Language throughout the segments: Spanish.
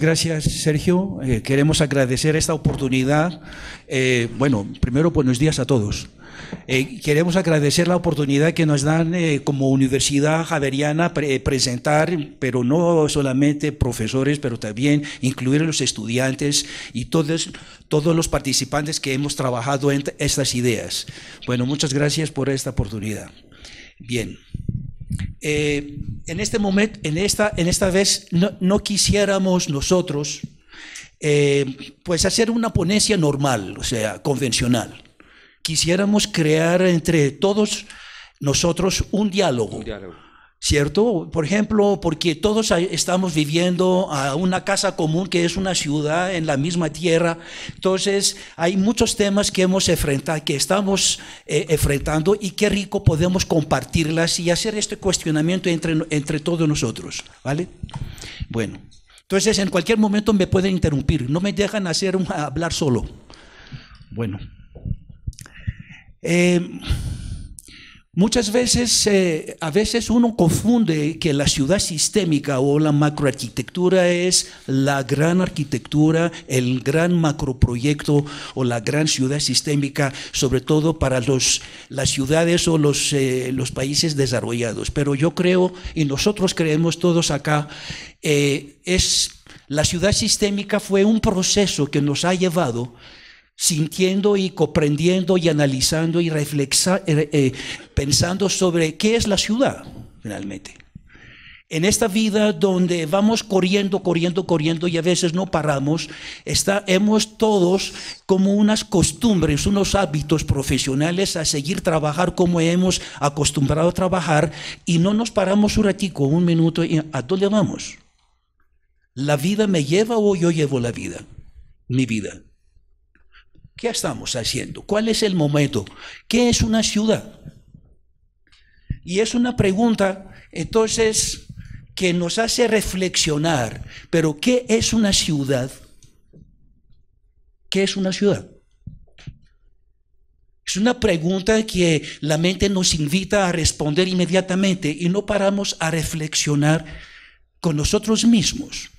Muchas gracias, Sergio. Eh, queremos agradecer esta oportunidad. Eh, bueno, primero, pues, buenos días a todos. Eh, queremos agradecer la oportunidad que nos dan como Universidad Javeriana presentar, pero no solamente profesores, pero también incluir a los estudiantes y todos, todos los participantes que hemos trabajado en estas ideas. Bueno, muchas gracias por esta oportunidad. Bien. Eh, en este momento, en esta, en esta vez, no, quisiéramos nosotros, eh, pues hacer una ponencia normal, o sea, convencional. Quisiéramos crear entre todos nosotros Un diálogo ¿cierto? Por ejemplo, porque todos estamos viviendo a una casa común que es una ciudad en la misma tierra. Entonces, hay muchos temas que hemos enfrentado, que estamos eh, enfrentando y qué rico podemos compartirlas y hacer este cuestionamiento entre, entre todos nosotros, ¿vale? Bueno, entonces en cualquier momento me pueden interrumpir, no me dejan hacer hablar solo. Bueno. Eh, Muchas veces, eh, a veces uno confunde que la ciudad sistémica o la macroarquitectura es la gran arquitectura, el gran macroproyecto o la gran ciudad sistémica, sobre todo para los, las ciudades o los, eh, los países desarrollados. Pero yo creo, y nosotros creemos todos acá, eh, es, la ciudad sistémica fue un proceso que nos ha llevado sintiendo y comprendiendo y analizando y eh, eh, pensando sobre qué es la ciudad, finalmente. En esta vida donde vamos corriendo, corriendo, corriendo y a veces no paramos, está, hemos todos como unas costumbres, unos hábitos profesionales a seguir trabajar como hemos acostumbrado a trabajar y no nos paramos un ratico, un minuto, y ¿a dónde vamos? ¿La vida me lleva o yo llevo la vida? Mi vida. ¿Qué estamos haciendo? ¿Cuál es el momento? ¿Qué es una ciudad? Y es una pregunta, entonces, que nos hace reflexionar, pero ¿qué es una ciudad? ¿Qué es una ciudad? Es una pregunta que la mente nos invita a responder inmediatamente y no paramos a reflexionar con nosotros mismos.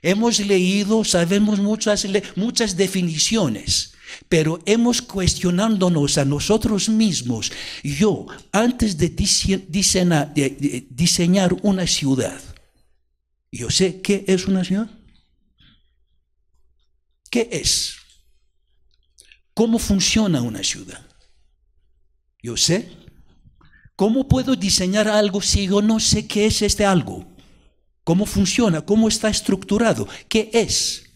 Hemos leído, sabemos muchas, muchas definiciones, pero hemos cuestionándonos a nosotros mismos. Yo, antes de, diseñar, una ciudad, yo sé qué es una ciudad. ¿Qué es? ¿Cómo funciona una ciudad? Yo sé. ¿Cómo puedo diseñar algo si yo no sé qué es este algo? ¿Cómo funciona? ¿Cómo está estructurado? ¿Qué es?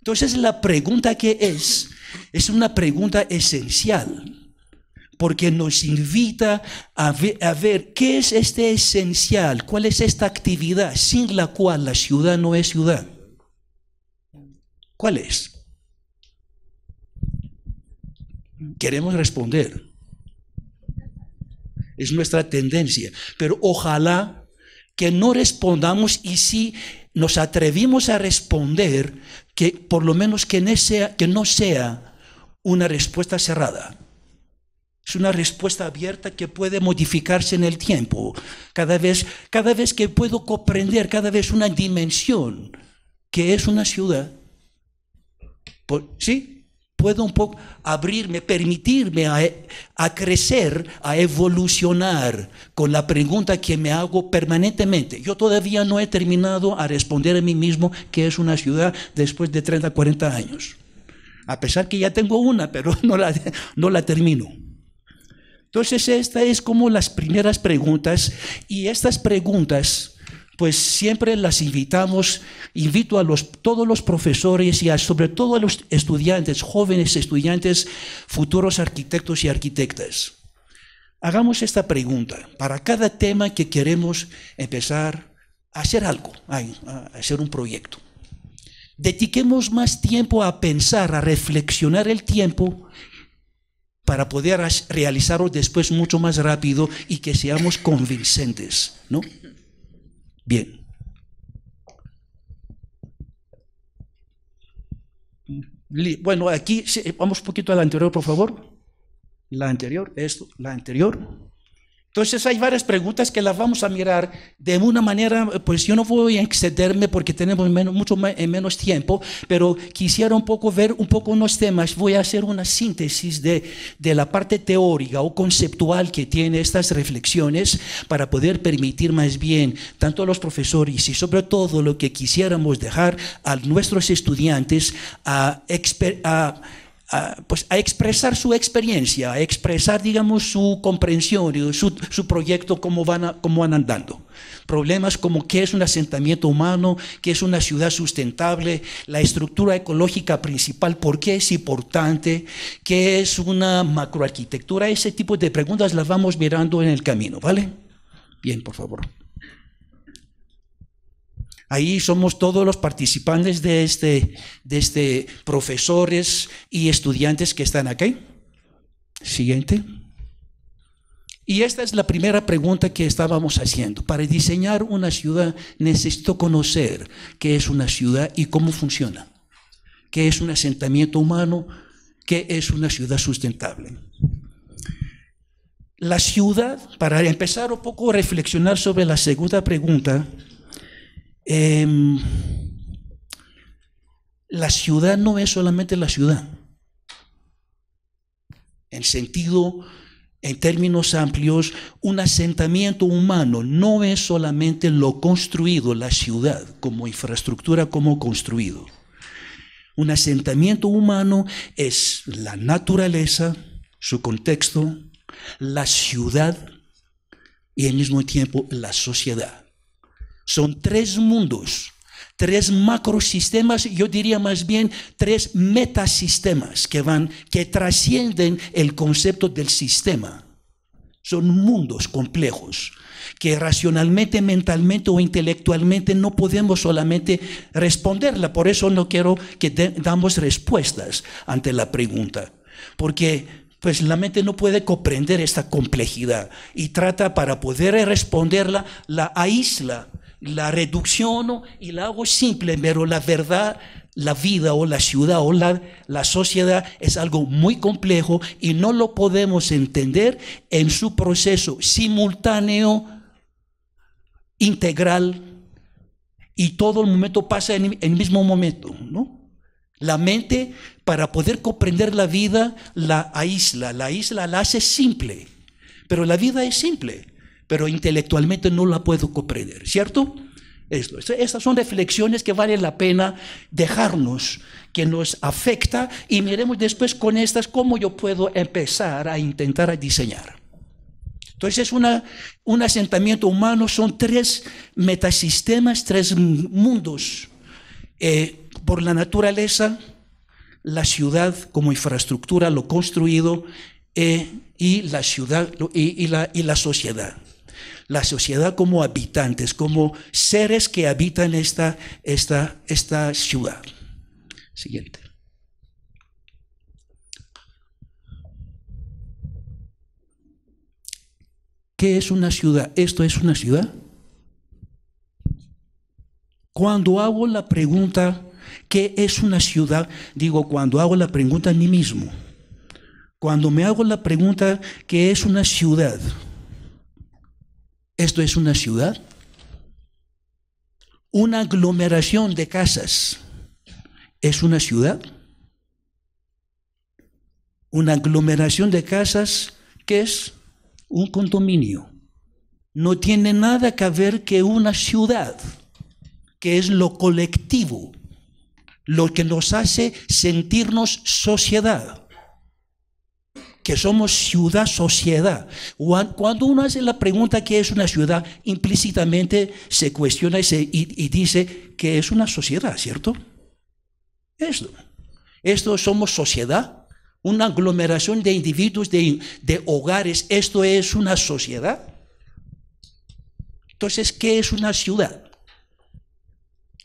Entonces la pregunta que es, es una pregunta esencial, porque nos invita a ver, a ver, qué es este esencial, cuál es esta actividad sin la cual la ciudad no es ciudad. ¿Cuál es? Queremos responder. Es nuestra tendencia, pero ojalá que no respondamos y si nos atrevimos a responder, que por lo menos que, no sea, una respuesta cerrada. Es una respuesta abierta que puede modificarse en el tiempo. Cada vez, cada vez que puedo comprender, cada vez una dimensión que es una ciudad. ¿Sí? puedo un poco abrirme, permitirme a, crecer, a evolucionar con la pregunta que me hago permanentemente. Yo todavía no he terminado a responder a mí mismo qué es una ciudad después de 30, 40 años. A pesar que ya tengo una, pero no la, no la termino. Entonces, esta es como las primeras preguntas y estas preguntas pues siempre las invitamos, invito a todos los profesores y a, sobre todo a los estudiantes, jóvenes estudiantes, futuros arquitectos y arquitectas. Hagamos esta pregunta para cada tema que queremos empezar a hacer algo, a, a hacer un proyecto. Dediquemos más tiempo a pensar, a reflexionar el tiempo para poder realizarlo después mucho más rápido y que seamos convincentes, ¿no? Bien. Bueno, aquí vamos un poquito a la anterior, por favor. La anterior, esto, la anterior. Entonces hay varias preguntas que las vamos a mirar de una manera, pues yo no voy a excederme porque tenemos mucho eh, menos tiempo, pero quisiera un poco ver un poco unos temas. Voy a hacer una síntesis de, la parte teórica o conceptual que tiene estas reflexiones para poder permitir más bien tanto a los profesores y sobre todo lo que quisiéramos dejar a nuestros estudiantes a, a a, pues, a expresar su experiencia, a expresar, digamos, su comprensión, su, su proyecto, cómo van, cómo van andando. Problemas como qué es un asentamiento humano, qué es una ciudad sustentable, la estructura ecológica principal, por qué es importante, qué es una macroarquitectura, ese tipo de preguntas las vamos mirando en el camino, ¿vale? Bien, por favor. Ahí somos todos los participantes de este, de este profesores y estudiantes que están aquí. Siguiente. Y esta es la primera pregunta que estábamos haciendo. Para diseñar una ciudad necesito conocer qué es una ciudad y cómo funciona, qué es un asentamiento humano, qué es una ciudad sustentable. La ciudad, para empezar un poco a reflexionar sobre la segunda pregunta, Em, la ciudad no es solamente la ciudad. En sentido, en términos amplios, un asentamiento humano no es solamente lo construido, la ciudad como infraestructura, como construido. Un asentamiento humano es la naturaleza, su contexto, la ciudad y al mismo tiempo la sociedad. Son tres mundos, tres macrosistemas, yo diría más bien tres metasistemas que van, que trascienden el concepto del sistema. Son mundos complejos que racionalmente, mentalmente o intelectualmente no podemos solamente responderla. Por eso no quiero que damos respuestas ante la pregunta, porque pues la mente no puede comprender esta complejidad y trata para poder responderla, la aísla la reducciono y la hago simple, pero la verdad, la vida o la ciudad o la, sociedad es algo muy complejo y no lo podemos entender en su proceso simultáneo, integral, y todo el momento pasa en el mismo momento, ¿no? La mente, para poder comprender la vida, la aísla. La isla la hace simple. Pero la vida es simple pero intelectualmente no la puedo comprender, ¿cierto? estas son reflexiones que vale la pena dejarnos, que nos afecta y miremos después con estas cómo yo puedo empezar a intentar diseñar. Entonces, una, un asentamiento humano son tres metasistemas, tres mundos, eh, por la naturaleza, la ciudad como infraestructura, lo construido, eh, y la ciudad y la sociedad la sociedad como habitantes, como seres que habitan esta, esta, esta ciudad. Siguiente. ¿Qué es una ciudad? ¿Esto es una ciudad? Cuando hago la pregunta, ¿qué es una ciudad? Digo, cuando hago la pregunta a mí mismo, cuando me hago la pregunta, ¿qué es una ciudad? Esto es una ciudad, una aglomeración de casas. ¿Es una ciudad? Una aglomeración de casas que es un condominio. No tiene nada que ver que una ciudad, que es lo colectivo, lo que nos hace sentirnos sociedad que somos ciudad-sociedad. Cuando uno hace la pregunta qué es una ciudad, implícitamente se cuestiona y, dice que es una sociedad, ¿cierto? Esto. Esto somos sociedad, una aglomeración de individuos, de, de hogares. Esto es una sociedad. Entonces, ¿qué es una ciudad?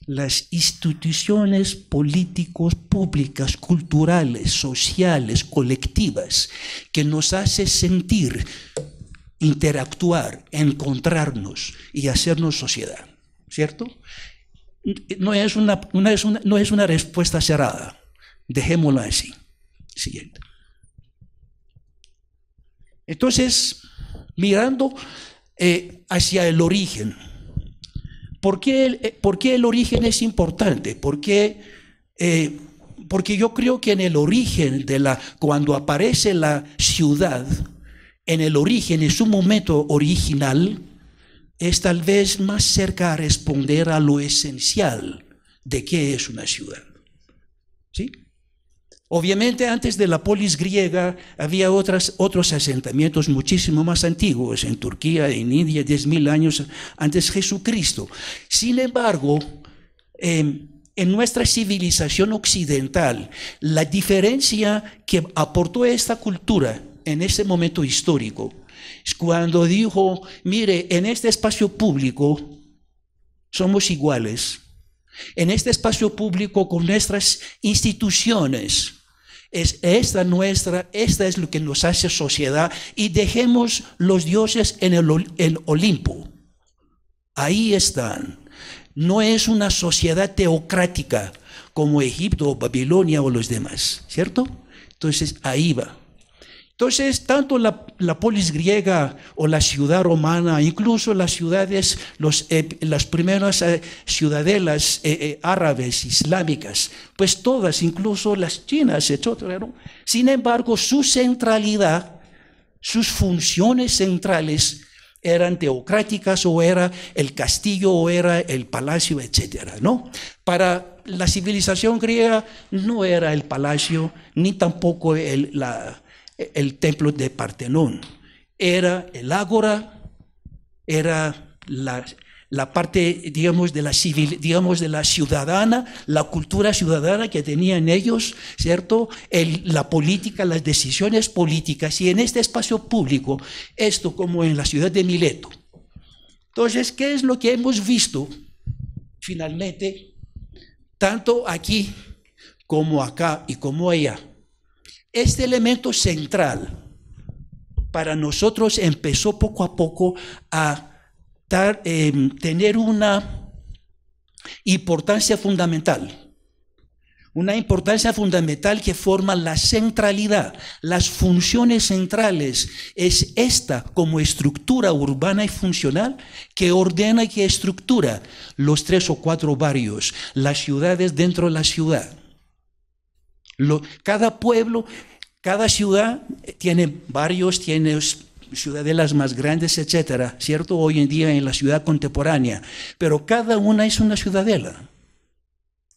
las instituciones políticos, públicas, culturales, sociales, colectivas, que nos hace sentir, interactuar, encontrarnos y hacernos sociedad, ¿cierto? No es una, es una, no es una respuesta cerrada, Dejémosla así. Siguiente. Entonces, mirando eh, hacia el origen, eh, ¿Por qué el, origen es importante? Eh, porque yo creo que en el origen de la, cuando aparece la ciudad, en el origen, en su momento original, es tal vez más cerca a responder a lo esencial de qué es una ciudad. ¿Sí? Obviamente antes de la polis griega había otros asentamientos muchísimo más antiguos, en Turquía, en India, 10.000 años antes de Jesucristo. Sin embargo, em, en nuestra civilización occidental, la diferencia que aportó esta cultura en ese momento histórico es cuando dijo, mire, en este espacio público somos iguales, en este espacio público con nuestras instituciones, es esta nuestra, esta es lo que nos hace sociedad y dejemos los dioses en el, el Olimpo. Ahí están. No es una sociedad teocrática como Egipto o Babilonia o los demás, ¿cierto? Entonces ahí va. Entonces, tanto la, polis griega o la ciudad romana, incluso las ciudades, los, eh, las primeras eh, ciudadelas eh, árabes, islámicas, pues todas, incluso las chinas, etcétera, Sin embargo, su centralidad, sus funciones centrales eran teocráticas o era el castillo o era el palacio, etcétera. ¿no? Para la civilización griega no era el palacio ni tampoco la el templo de Partenón. Era el ágora, era la, parte, digamos, de la civil, digamos, de la ciudadana, la cultura ciudadana que tenían ellos, ¿cierto? la política, las decisiones políticas. Y en este espacio público, esto como en la ciudad de Mileto. Entonces, ¿qué es lo que hemos visto finalmente, tanto aquí como acá y como allá? este elemento central para nosotros empezó poco a poco a em, tener una importancia fundamental una importancia fundamental que forma la centralidad, las funciones centrales. Es esta como estructura urbana y funcional que ordena y que estructura los tres o cuatro barrios, las ciudades dentro de la ciudad cada pueblo, cada ciudad eh, tiene varios, tiene ciudadelas más grandes, etcétera, ¿cierto? Hoy en día en la ciudad contemporánea, pero cada una es una ciudadela.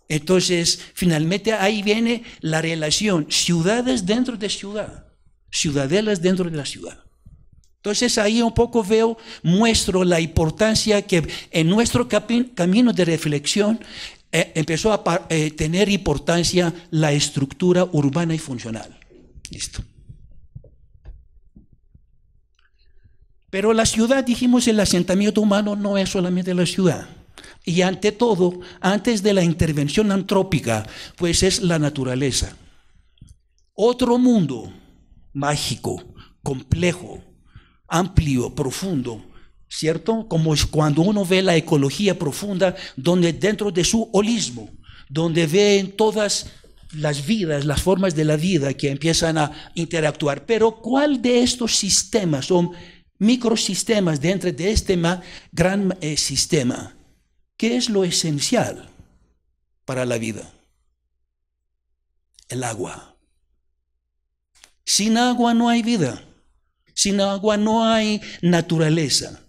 Entonces, finalmente ahí viene la relación ciudades dentro de ciudad, ciudadelas dentro de la ciudad. Entonces ahí un poco veo, muestro la importancia que en nuestro camino de reflexión eh, empezó a eh, tener importancia la estructura urbana y funcional. Listo. Pero la ciudad, dijimos, el asentamiento humano no es solamente la ciudad. Y ante todo, antes de la intervención antrópica, pues es la naturaleza. Otro mundo mágico, complejo, amplio, profundo, ¿cierto? Como cuando uno ve la ecología profunda, donde dentro de su holismo, donde ven todas las vidas, las formas de la vida que empiezan a interactuar. Pero ¿cuál de estos sistemas O microsistemas dentro de este gran eh, sistema? ¿Qué es lo esencial para la vida? El agua. Sin agua no hay vida. Sin agua no hay naturaleza.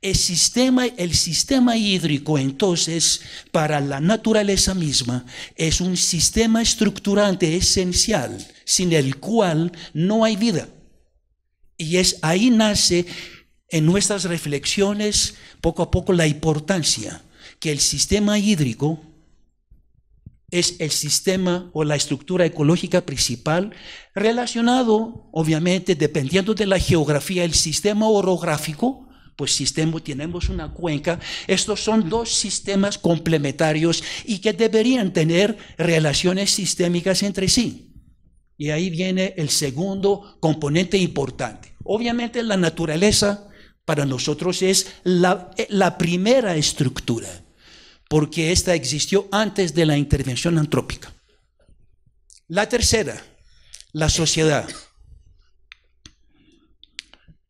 El sistema, el sistema hídrico entonces para la naturaleza misma es un sistema estructurante esencial sin el cual no hay vida. Y es ahí nace en nuestras reflexiones poco a poco la importancia que el sistema hídrico es el sistema o la estructura ecológica principal relacionado, obviamente, dependiendo de la geografía, el sistema orográfico pues sistema, tenemos una cuenca, estos son dos sistemas complementarios y que deberían tener relaciones sistémicas entre sí. Y ahí viene el segundo componente importante. Obviamente la naturaleza para nosotros es la, la primera estructura, porque esta existió antes de la intervención antrópica. La tercera, la sociedad.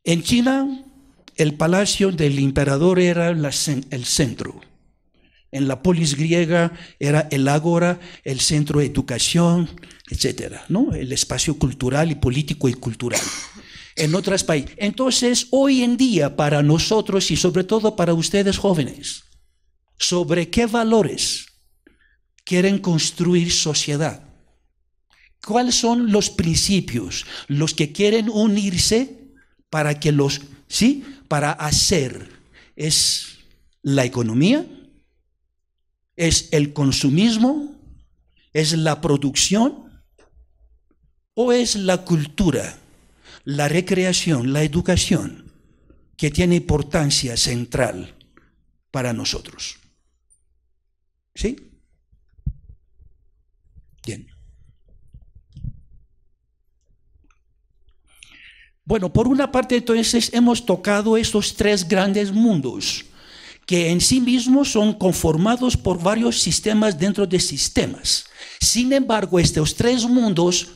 En China el palacio del emperador era el centro. En la polis griega era el ágora, el centro de educación, etc. ¿no? El espacio cultural y político y cultural. En otras países. Entonces, hoy en día, para nosotros y sobre todo para ustedes jóvenes, ¿sobre qué valores quieren construir sociedad? ¿Cuáles son los principios, los que quieren unirse para que los, ¿sí? para hacer es la economía, es el consumismo, es la producción o es la cultura, la recreación, la educación que tiene importancia central para nosotros. ¿Sí? Bueno, por una parte entonces hemos tocado estos tres grandes mundos que en sí mismos son conformados por varios sistemas dentro de sistemas. Sin embargo, estos tres mundos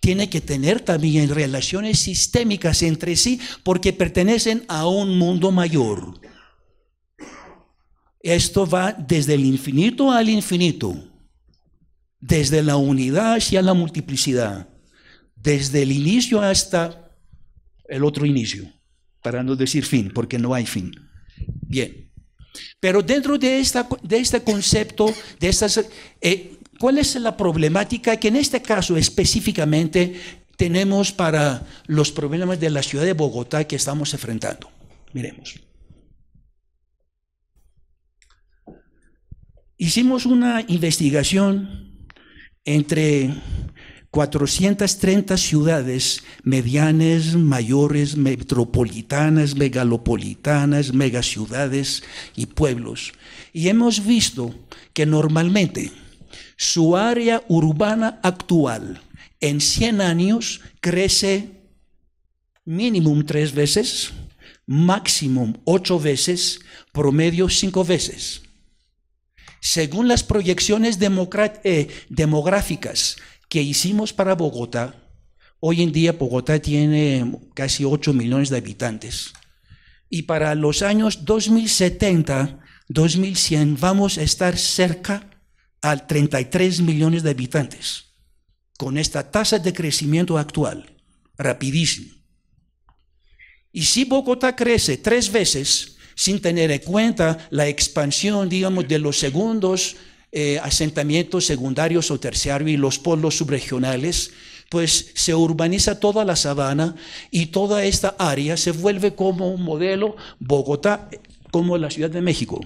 tienen que tener también relaciones sistémicas entre sí porque pertenecen a un mundo mayor. Esto va desde el infinito al infinito, desde la unidad hacia la multiplicidad, desde el inicio hasta el otro inicio, para no decir fin, porque no hay fin. Bien. Pero dentro de, esta, de este concepto, de estas, eh, ¿cuál es la problemática que en este caso específicamente tenemos para los problemas de la ciudad de Bogotá que estamos enfrentando? Miremos. Hicimos una investigación entre 430 ciudades medianas, mayores, metropolitanas, megalopolitanas, megaciudades y pueblos. Y hemos visto que normalmente su área urbana actual en 100 años crece mínimo tres veces, máximo ocho veces, promedio cinco veces. Según las proyecciones eh, demográficas que hicimos para Bogotá, hoy en día Bogotá tiene casi 8 millones de habitantes, y para los años 2070, 2100, vamos a estar cerca al 33 millones de habitantes, con esta tasa de crecimiento actual, rapidísimo. Y si Bogotá crece tres veces, sin tener en cuenta la expansión, digamos, de los segundos eh, asentamientos secundarios o terciarios y los polos subregionales, pues se urbaniza toda la sabana y toda esta área se vuelve como un modelo Bogotá, eh, como la Ciudad de México.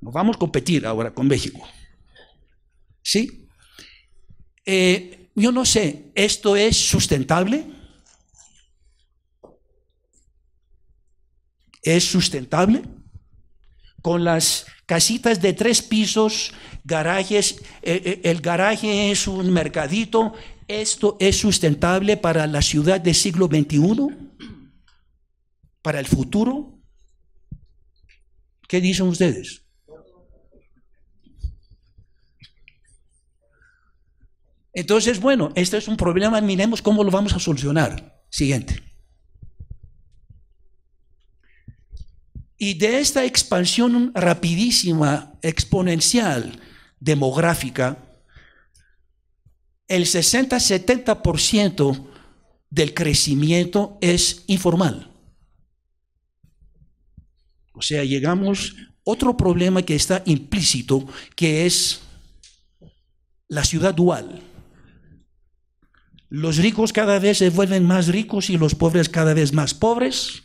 Nos vamos a competir ahora con México. ¿Sí? Eh, yo no sé, ¿esto es sustentable? ¿Es sustentable? con las casitas de tres pisos, garajes, eh, eh, el garaje es un mercadito, ¿esto es sustentable para la ciudad del siglo XXI? ¿Para el futuro? ¿Qué dicen ustedes? Entonces, bueno, este es un problema, miremos cómo lo vamos a solucionar. Siguiente. Y de esta expansión rapidísima, exponencial, demográfica, el 60-70% del crecimiento es informal. O sea, llegamos a otro problema que está implícito, que es la ciudad dual. Los ricos cada vez se vuelven más ricos y los pobres cada vez más pobres.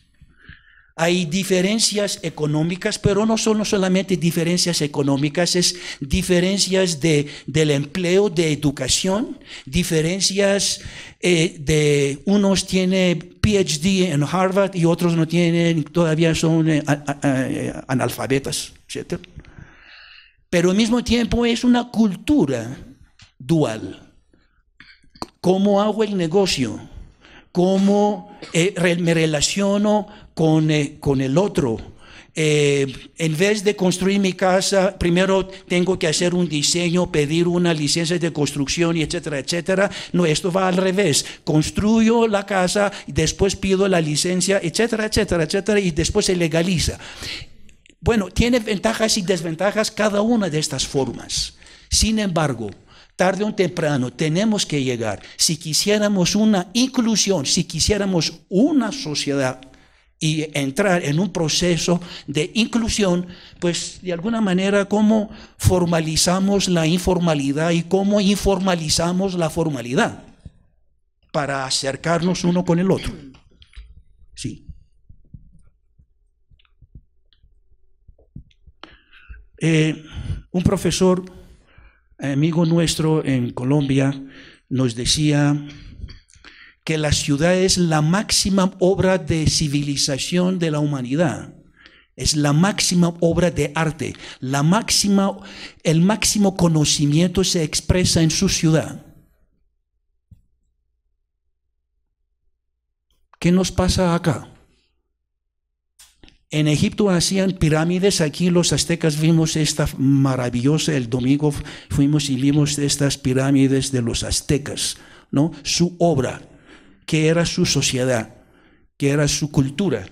Hay diferencias económicas, pero no son solamente diferencias económicas, es diferencias del empleo, de educación, diferencias eh, de unos tiene PhD en Harvard y otros no tienen, todavía son eh, analfabetas, etc. Pero al mismo tiempo es una cultura dual. ¿Cómo hago el negocio? cómo eh, me relaciono con, eh, con el otro. Eh, en vez de construir mi casa, primero tengo que hacer un diseño, pedir una licencia de construcción, y etcétera, etcétera. No, esto va al revés. Construyo la casa, después pido la licencia, etcétera, etcétera, etcétera, y después se legaliza. Bueno, tiene ventajas y desventajas cada una de estas formas. Sin embargo, Tarde o temprano tenemos que llegar. Si quisiéramos una inclusión, si quisiéramos una sociedad y entrar en un proceso de inclusión, pues de alguna manera cómo formalizamos la informalidad y cómo informalizamos la formalidad para acercarnos uno con el otro. Sí. Eh, un profesor amigo nuestro en Colombia nos decía que la ciudad es la máxima obra de civilización de la humanidad. Es la máxima obra de arte, la máxima, el máximo conocimiento se expresa en su ciudad. ¿Qué nos pasa acá? En Egipto hacían pirámides, aquí los aztecas vimos esta maravillosa, el domingo fuimos y vimos estas pirámides de los aztecas, ¿no? Su obra, que era su sociedad, que era su cultura.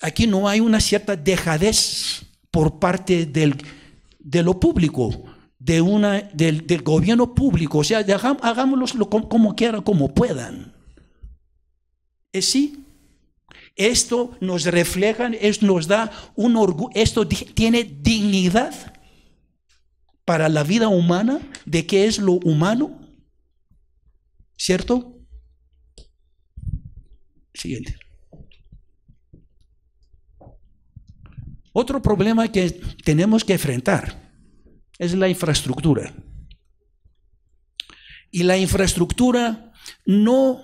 Aquí no hay una cierta dejadez por parte del, de lo público, de una, del, gobierno público, o sea, hagámoslo como, como quiera, como puedan. ¿Es sí? Esto nos refleja, esto nos da un orgullo, esto tiene dignidad para la vida humana de qué es lo humano. ¿Cierto? Siguiente. Otro problema que tenemos que enfrentar es la infraestructura. Y la infraestructura no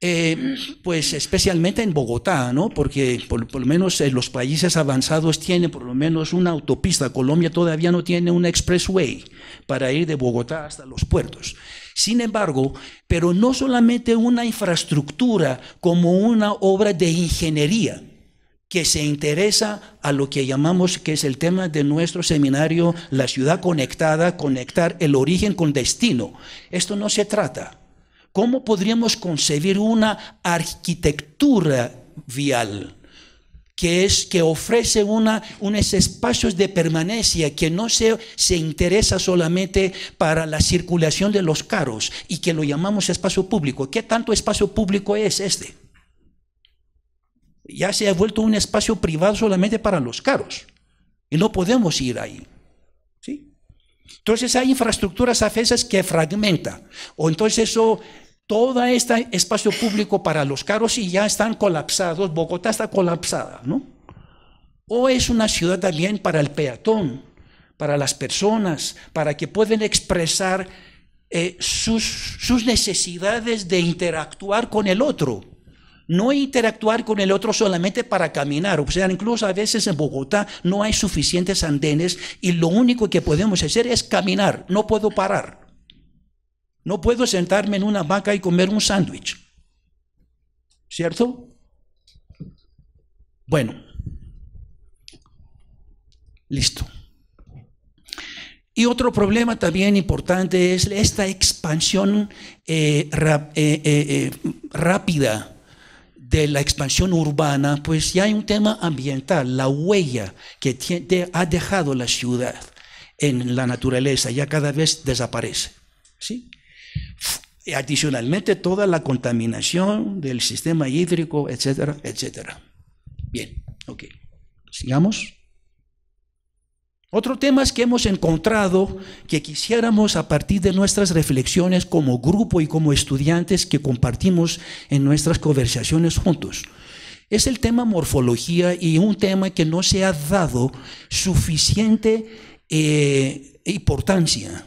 eh, pues especialmente en Bogotá, ¿no? Porque por, lo menos en los países avanzados tienen por lo menos una autopista. Colombia todavía no tiene un expressway para ir de Bogotá hasta los puertos. Sin embargo, pero no solamente una infraestructura como una obra de ingeniería que se interesa a lo que llamamos, que es el tema de nuestro seminario, la ciudad conectada, conectar el origen con destino. Esto no se trata ¿Cómo podríamos concebir una arquitectura vial? que es que ofrece una, unos espacios de permanencia que no se, se interesa solamente para la circulación de los caros y que lo llamamos espacio público. ¿Qué tanto espacio público es este? Ya se ha vuelto un espacio privado solamente para los caros y no podemos ir ahí. Entonces hay infraestructuras a veces que fragmentan o entonces eso todo este espacio público para los carros y ya están colapsados, Bogotá está colapsada, ¿no? O es una ciudad también para el peatón, para las personas, para que puedan expresar eh, sus, sus necesidades de interactuar con el otro. No interactuar con el otro solamente para caminar. O sea, incluso a veces en Bogotá no hay suficientes andenes y lo único que podemos hacer es caminar. No puedo parar. No puedo sentarme en una vaca y comer un sándwich. ¿Cierto? Bueno. Listo. Y otro problema también importante es esta expansión eh, eh, eh, rápida de la expansión urbana, pues ya hay un tema ambiental, la huella que ha dejado la ciudad en la naturaleza ya cada vez desaparece. ¿sí? adicionalmente toda la contaminación del sistema hídrico, etcétera, etcétera. Bien, ok. Sigamos. Otro tema es que hemos encontrado que quisiéramos a partir de nuestras reflexiones como grupo y como estudiantes que compartimos en nuestras conversaciones juntos. Es el tema morfología y un tema que no se ha dado suficiente eh, importancia.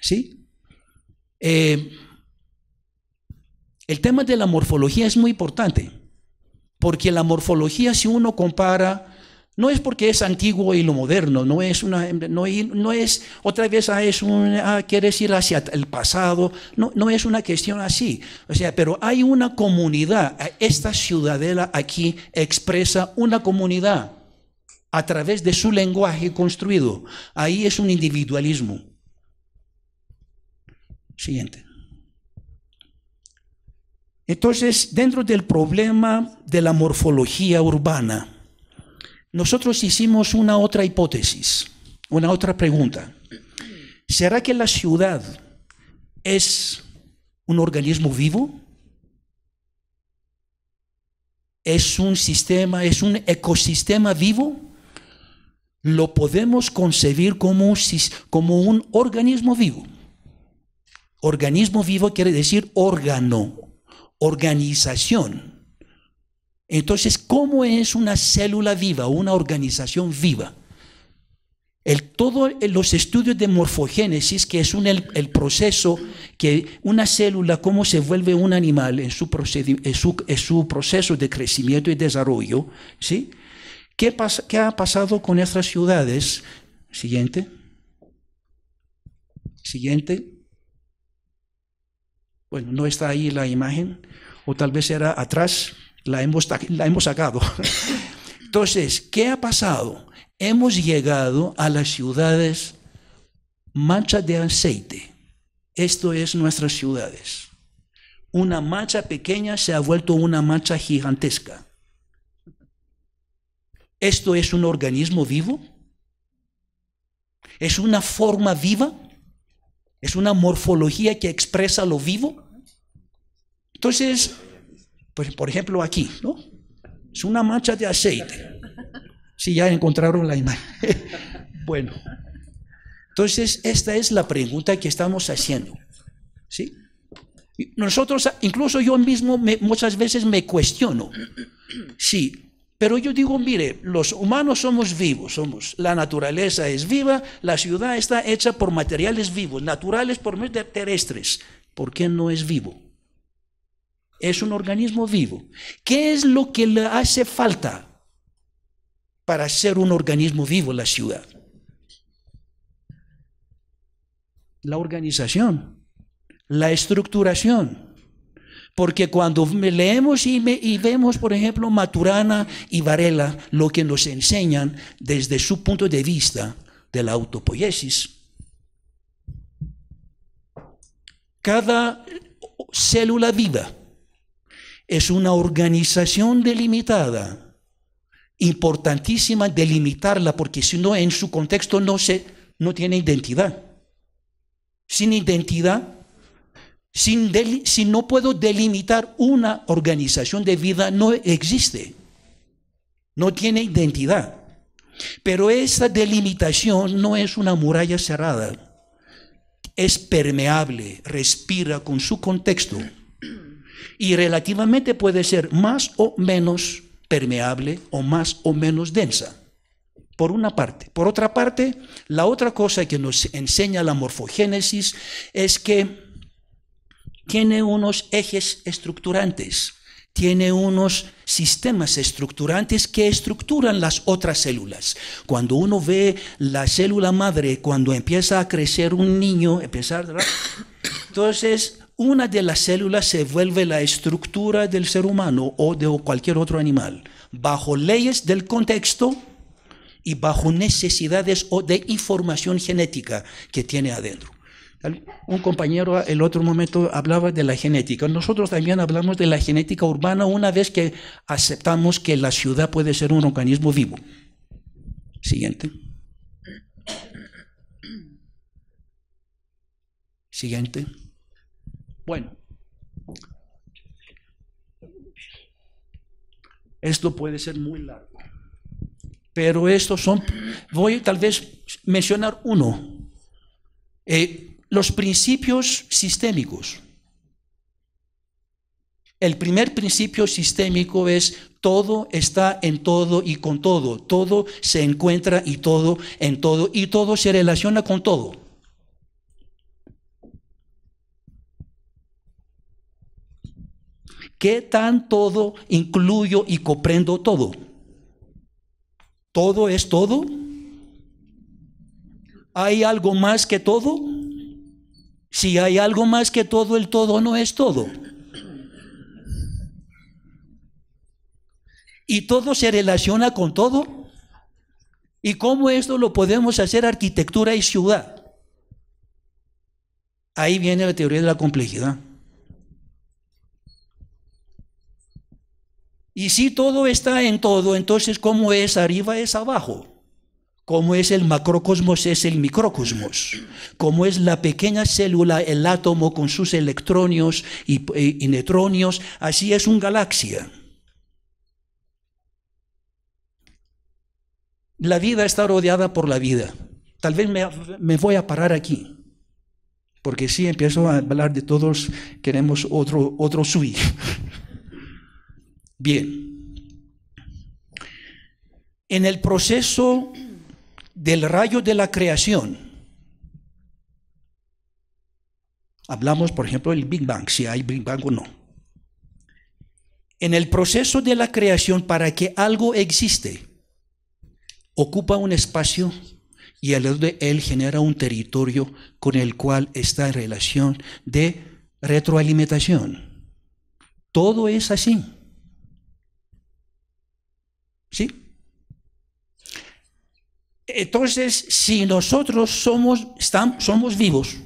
¿Sí? Eh, el tema de la morfología es muy importante, porque la morfología si uno compara, no es porque es antiguo y lo moderno, no es, una, no, es otra vez, ah, es ah, quieres ir hacia el pasado, no, no es una cuestión así. O sea, pero hay una comunidad, ah, esta ciudadela aquí expresa una comunidad a través de su lenguaje construido. Ahí es un individualismo. Siguiente. Entonces, dentro del problema de la morfología urbana, nosotros hicimos una otra hipótesis, una otra pregunta. ¿Será que la ciudad es un organismo vivo? ¿Es un sistema, es un ecosistema vivo? Lo podemos concebir como un, como un organismo vivo. Organismo vivo quiere decir órgano, organización. Entonces, ¿cómo es una célula viva, una organización viva? El, todos los estudios de morfogénesis, que es el, proceso que una célula, cómo se vuelve un animal en su, proceso de crecimiento y desarrollo, ¿sí? ¿Qué, ¿Qué ha pasado con estas ciudades? Siguiente. Siguiente. Bueno, no está ahí la imagen, o tal vez era atrás, la hemos, la hemos sacado. Entonces, ¿qué ha pasado? Hemos llegado a las ciudades mancha de aceite. Esto es nuestras ciudades. Una mancha pequeña se ha vuelto una mancha gigantesca. ¿Esto es un organismo vivo? ¿Es una forma viva? ¿Es una morfología que expresa lo vivo? Entonces, pues, por ejemplo aquí, ¿no? Es una mancha de aceite. Si ya encontraron la imagen. bueno, entonces esta es la pregunta que estamos haciendo. ¿Sí? Nosotros, incluso yo mismo muchas veces me cuestiono. Sí, pero yo digo, mire, los humanos somos vivos, somos, la naturaleza es viva, la ciudad está hecha por materiales vivos, naturales por medio terrestres. ¿Por qué no es vivo? Es un organismo vivo. ¿Qué es lo que le hace falta para ser un organismo vivo la ciudad? La organización, la estructuración. Porque cuando leemos y, y, vemos, por ejemplo, Maturana y Varela, lo que nos enseñan desde su punto de vista de la autopoiesis, cada célula viva es una organización delimitada, importantísima delimitarla, porque si no, en su contexto no, se, no tiene identidad. Sin identidad, sin si no puedo delimitar una organización de vida, no existe. No tiene identidad. Pero esa delimitación no es una muralla cerrada. Es permeable, respira con su contexto y relativamente puede ser más o menos permeable o más o menos densa. Por una parte. Por otra parte, la otra cosa que nos enseña la morfogénesis es que tiene unos ejes estructurantes, tiene unos sistemas estructurantes que estructuran las otras células. Cuando uno ve la célula madre, cuando empieza a crecer un niño, empezar, entonces una de las células se vuelve la estructura del ser humano o de cualquier otro animal, bajo leyes del contexto y bajo necesidades o de información genética que tiene adentro. Un compañero el otro momento hablaba de la genética. Nosotros también hablamos de la genética urbana una vez que aceptamos que la ciudad puede ser un organismo vivo. Siguiente. Siguiente. Bueno, esto puede ser muy largo, pero estos son, voy tal vez mencionar uno, eh, los principios sistémicos. El primer principio sistémico es todo está en todo y con todo. Todo se encuentra y todo en todo y todo se relaciona con todo. ¿Qué tan todo incluyo y comprendo todo? ¿Todo es todo? ¿Hay algo más que todo? Si hay algo más que todo, el todo no es todo. Y todo se relaciona con todo. ¿Y cómo esto lo podemos hacer arquitectura y ciudad? Ahí viene la teoría de la complejidad. Y si todo está en todo, entonces ¿cómo es arriba es abajo? ¿Cómo es el macrocosmos es el microcosmos? como es la pequeña célula, el átomo con sus electronios y, neutronios? Así es una galaxia. La vida está rodeada por la vida. Tal vez me, voy a parar aquí porque si empiezo a hablar de todos, queremos otro, otro sui. Bien, en el proceso del rayo de la creación, hablamos por ejemplo del Big Bang, si hay Big Bang o no. En el proceso de la creación, para que algo existe, ocupa un espacio y alrededor de él genera un territorio con el cual está en relación de retroalimentación. Todo es así. Entonces, si nosotros somos, somos vivos,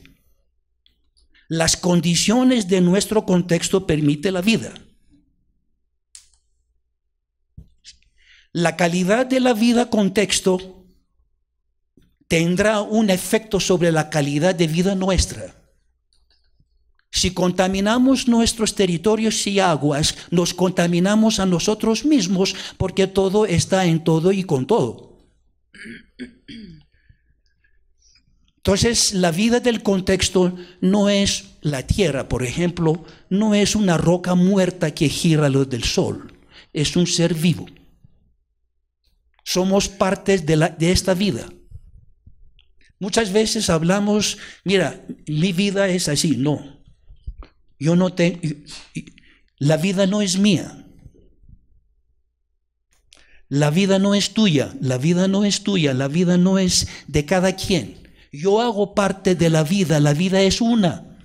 las condiciones de nuestro contexto permiten la vida. La calidad de la vida contexto tendrá un efecto sobre la calidad de vida nuestra. Si contaminamos nuestros territorios y aguas, nos contaminamos a nosotros mismos porque todo está en todo y con todo. Entonces, la vida del contexto no es la tierra, por ejemplo, no es una roca muerta que gira a del sol, es un ser vivo. Somos partes de, de esta vida. Muchas veces hablamos, mira, mi vida es así, no, yo no tengo, la vida no es mía. La vida no es tuya, la vida no es tuya, la vida no es de cada quien. Yo hago parte de la vida, la vida es una.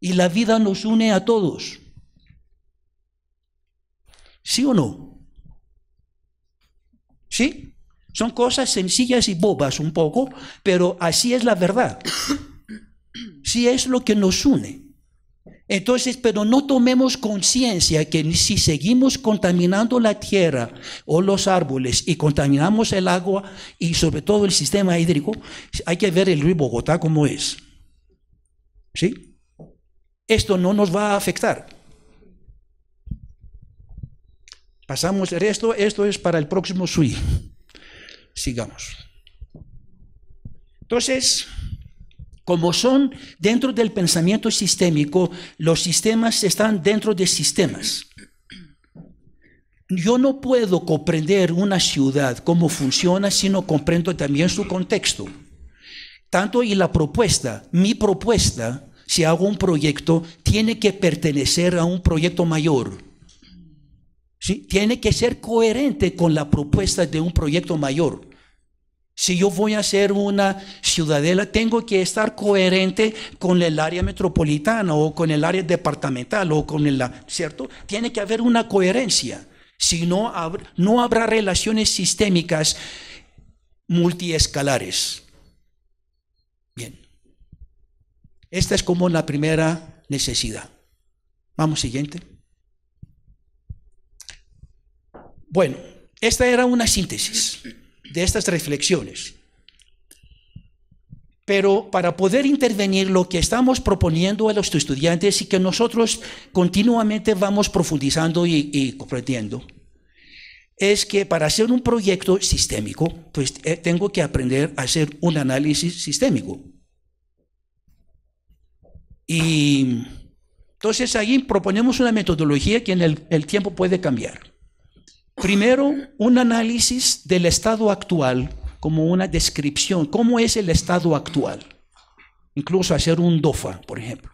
Y la vida nos une a todos. ¿Sí o no? ¿Sí? Son cosas sencillas y bobas un poco, pero así es la verdad. Sí es lo que nos une. Entonces, pero no tomemos conciencia que si seguimos contaminando la tierra o los árboles y contaminamos el agua y sobre todo el sistema hídrico, hay que ver el río Bogotá como es. ¿Sí? Esto no nos va a afectar. Pasamos el resto, esto es para el próximo SUI. Sigamos. Entonces, como son dentro del pensamiento sistémico, los sistemas están dentro de sistemas. Yo no puedo comprender una ciudad, cómo funciona, si no comprendo también su contexto. Tanto y la propuesta, mi propuesta, si hago un proyecto, tiene que pertenecer a un proyecto mayor. ¿Sí? Tiene que ser coherente con la propuesta de un proyecto mayor. Si yo voy a ser una ciudadela, tengo que estar coherente con el área metropolitana o con el área departamental o con el, ¿cierto? Tiene que haber una coherencia. Si no, no habrá relaciones sistémicas multiescalares. Bien. Esta es como la primera necesidad. Vamos, siguiente. Bueno, esta era una síntesis de estas reflexiones. Pero para poder intervenir, lo que estamos proponiendo a los estudiantes y que nosotros continuamente vamos profundizando y, comprendiendo, es que para hacer un proyecto sistémico, pues eh, tengo que aprender a hacer un análisis sistémico. Y entonces ahí proponemos una metodología que en el tiempo puede cambiar. Primero, un análisis del estado actual como una descripción, cómo es el estado actual. Incluso hacer un DOFA, por ejemplo.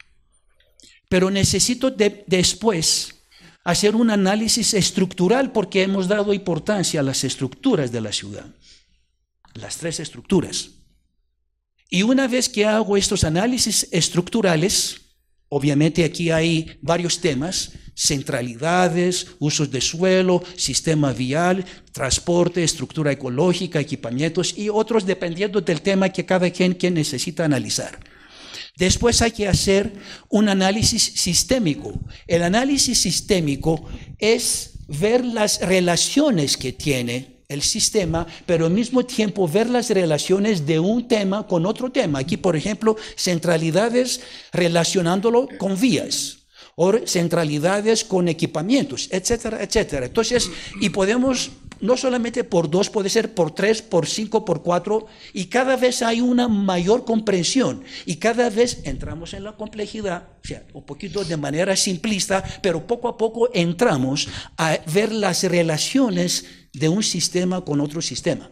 Pero necesito después hacer un análisis estructural porque hemos dado importancia a las estructuras de la ciudad, las tres estructuras. Y una vez que hago estos análisis estructurales, obviamente aquí hay varios temas, centralidades, usos de suelo, sistema vial, transporte, estructura ecológica, equipamientos y otros dependiendo del tema que cada quien, necesita analizar. Después hay que hacer un análisis sistémico. El análisis sistémico es ver las relaciones que tiene el sistema, pero al mismo tiempo ver las relaciones de un tema con otro tema. Aquí, por ejemplo, centralidades relacionándolo con vías o centralidades con equipamientos, etcétera, etcétera. Entonces, y podemos, no solamente por dos, puede ser por tres, por cinco, por cuatro, y cada vez hay una mayor comprensión, y cada vez entramos en la complejidad, o sea, un poquito de manera simplista, pero poco a poco entramos a ver las relaciones de un sistema con otro sistema.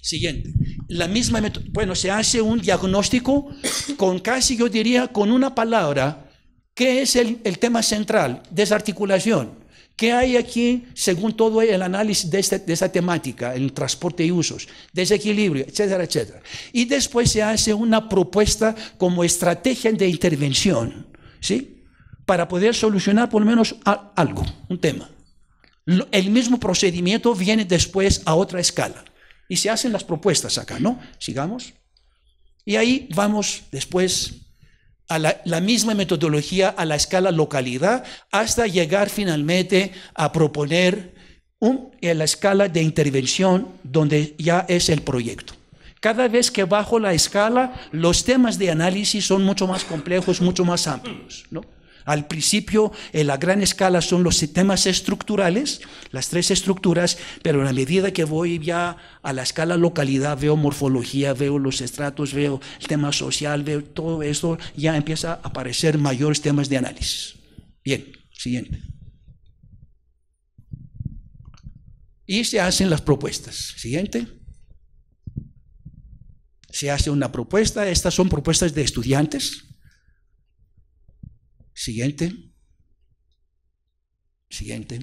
Siguiente. La misma bueno, se hace un diagnóstico con casi, yo diría, con una palabra, qué es el, tema central, desarticulación. ¿Qué hay aquí según todo el análisis de, este, de esta temática, el transporte y usos, desequilibrio, etcétera, etcétera? Y después se hace una propuesta como estrategia de intervención, ¿sí? Para poder solucionar por lo menos algo, un tema. El mismo procedimiento viene después a otra escala. Y se hacen las propuestas acá, ¿no? Sigamos. Y ahí vamos después a la, misma metodología a la escala localidad hasta llegar finalmente a proponer un, la escala de intervención donde ya es el proyecto. Cada vez que bajo la escala, los temas de análisis son mucho más complejos, mucho más amplios, ¿no? Al principio, en la gran escala son los sistemas estructurales, las tres estructuras, pero a la medida que voy ya a la escala localidad, veo morfología, veo los estratos, veo el tema social, veo todo esto, ya empieza a aparecer mayores temas de análisis. Bien, siguiente. Y se hacen las propuestas. Siguiente. Se hace una propuesta, estas son propuestas de estudiantes Siguiente. Siguiente.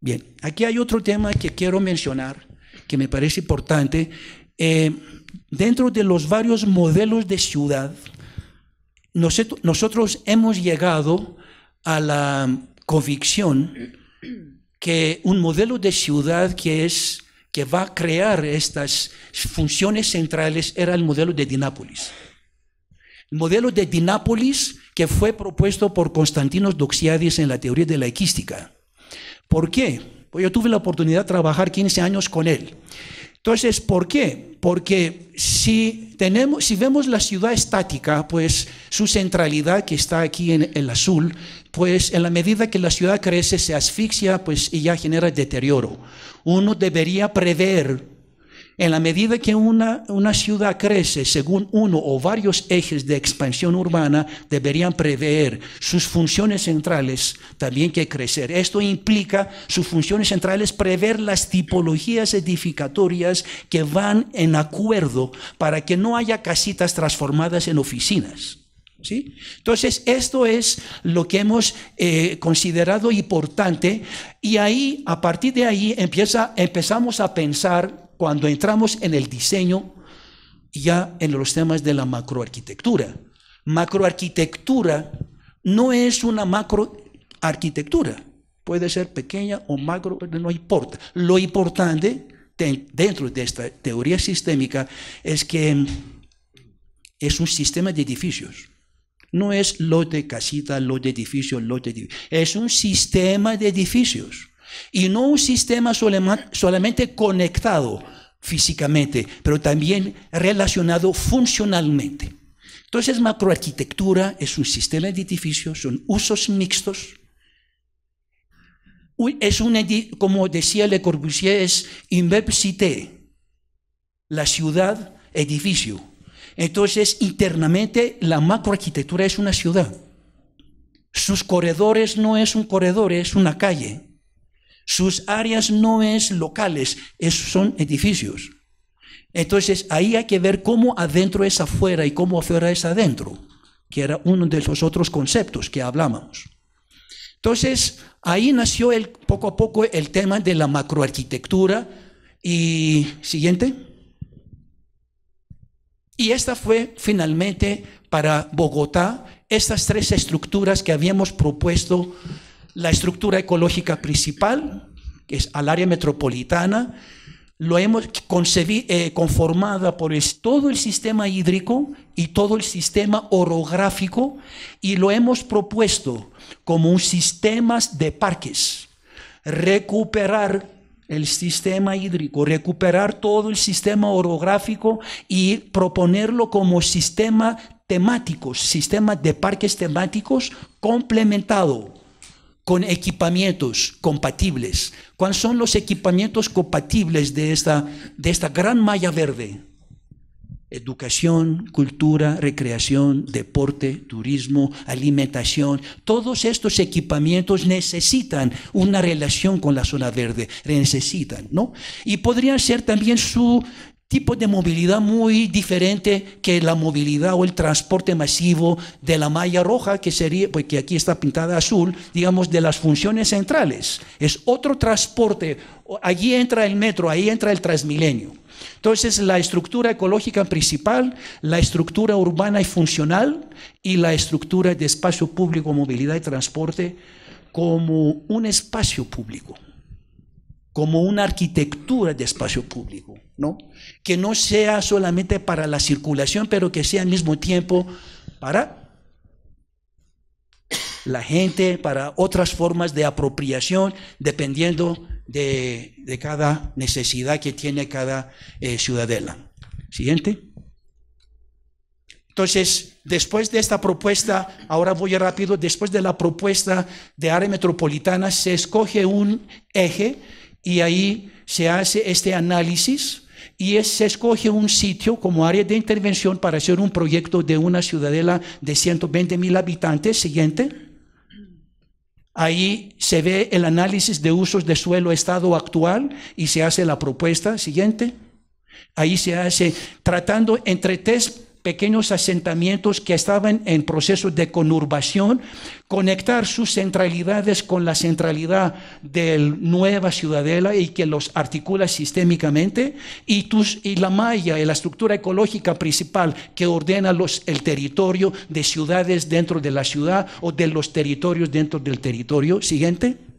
Bien, aquí hay otro tema que quiero mencionar, que me parece importante. Eh, dentro de los varios modelos de ciudad, nosotros, hemos llegado a la convicción que un modelo de ciudad que es que va a crear estas funciones centrales era el modelo de Dinápolis. El modelo de Dinápolis que fue propuesto por Constantinos Doxiadis en la teoría de la equística. ¿Por qué? Pues yo tuve la oportunidad de trabajar 15 años con él. Entonces, ¿por qué? Porque si, tenemos, si vemos la ciudad estática, pues su centralidad que está aquí en el azul, pues en la medida que la ciudad crece, se asfixia, pues y ya genera deterioro. Uno debería prever en la medida que una, una ciudad crece según uno o varios ejes de expansión urbana, deberían prever sus funciones centrales también que crecer. Esto implica sus funciones centrales prever las tipologías edificatorias que van en acuerdo para que no haya casitas transformadas en oficinas. ¿Sí? Entonces, esto es lo que hemos eh, considerado importante y ahí, a partir de ahí, empieza, empezamos a pensar cuando entramos en el diseño, ya en los temas de la macroarquitectura. Macroarquitectura no es una macroarquitectura, puede ser pequeña o macro, no importa. Lo importante dentro de esta teoría sistémica es que es un sistema de edificios. No es lote casita, lo de edificio, lote, edificio. Es un sistema de edificios y no un sistema solamente conectado físicamente, pero también relacionado funcionalmente. Entonces, macroarquitectura es un sistema de edificios, son usos mixtos. Es como decía Le Corbusier, es cité, la ciudad, edificio. Entonces, internamente, la macroarquitectura es una ciudad. Sus corredores no es un corredor, es una calle. Sus áreas no es locales, esos son edificios. Entonces ahí hay que ver cómo adentro es afuera y cómo afuera es adentro, que era uno de los otros conceptos que hablábamos. Entonces ahí nació poco a poco el tema de la macroarquitectura y siguiente. Y esta fue finalmente para Bogotá estas tres estructuras que habíamos propuesto la estructura ecológica principal, que es al área metropolitana, lo hemos conformado eh, conformada por todo el sistema hídrico y todo el sistema orográfico y lo hemos propuesto como un sistema de parques. Recuperar el sistema hídrico, recuperar todo el sistema orográfico y proponerlo como sistema temático, sistema de parques temáticos complementado con equipamientos compatibles. ¿Cuáles son los equipamientos compatibles de esta, de esta gran malla verde? Educación, cultura, recreación, deporte, turismo, alimentación. Todos estos equipamientos necesitan una relación con la zona verde, necesitan, ¿no? Y podrían ser también su tipo de movilidad muy diferente que la movilidad o el transporte masivo de la malla roja, que sería, porque pues, aquí está pintada azul, digamos, de las funciones centrales. Es otro transporte. Allí entra el metro, ahí entra el transmilenio. Entonces, la estructura ecológica principal, la estructura urbana y funcional y la estructura de espacio público, movilidad y transporte como un espacio público, como una arquitectura de espacio público. Que no sea solamente para la circulación, pero que sea al mismo tiempo para la gente, para otras formas de apropiación, dependiendo de, cada necesidad que tiene cada eh, ciudadela. Siguiente. Entonces, después de esta propuesta, ahora voy rápido, después de la propuesta de área metropolitana, se escoge un eje y ahí se hace este análisis y se escoge un sitio como área de intervención para hacer un proyecto de una ciudadela de 120 mil habitantes. Siguiente. Ahí se ve el análisis de usos de suelo estado actual y se hace la propuesta. Siguiente. Ahí se hace tratando entre tres pequeños asentamientos que estaban en proceso de conurbación, conectar sus centralidades con la centralidad de la nueva ciudadela y que los articula sistémicamente, y, y la malla, y la estructura ecológica principal que ordena los, el territorio de ciudades dentro de la ciudad o de los territorios dentro del territorio. Siguiente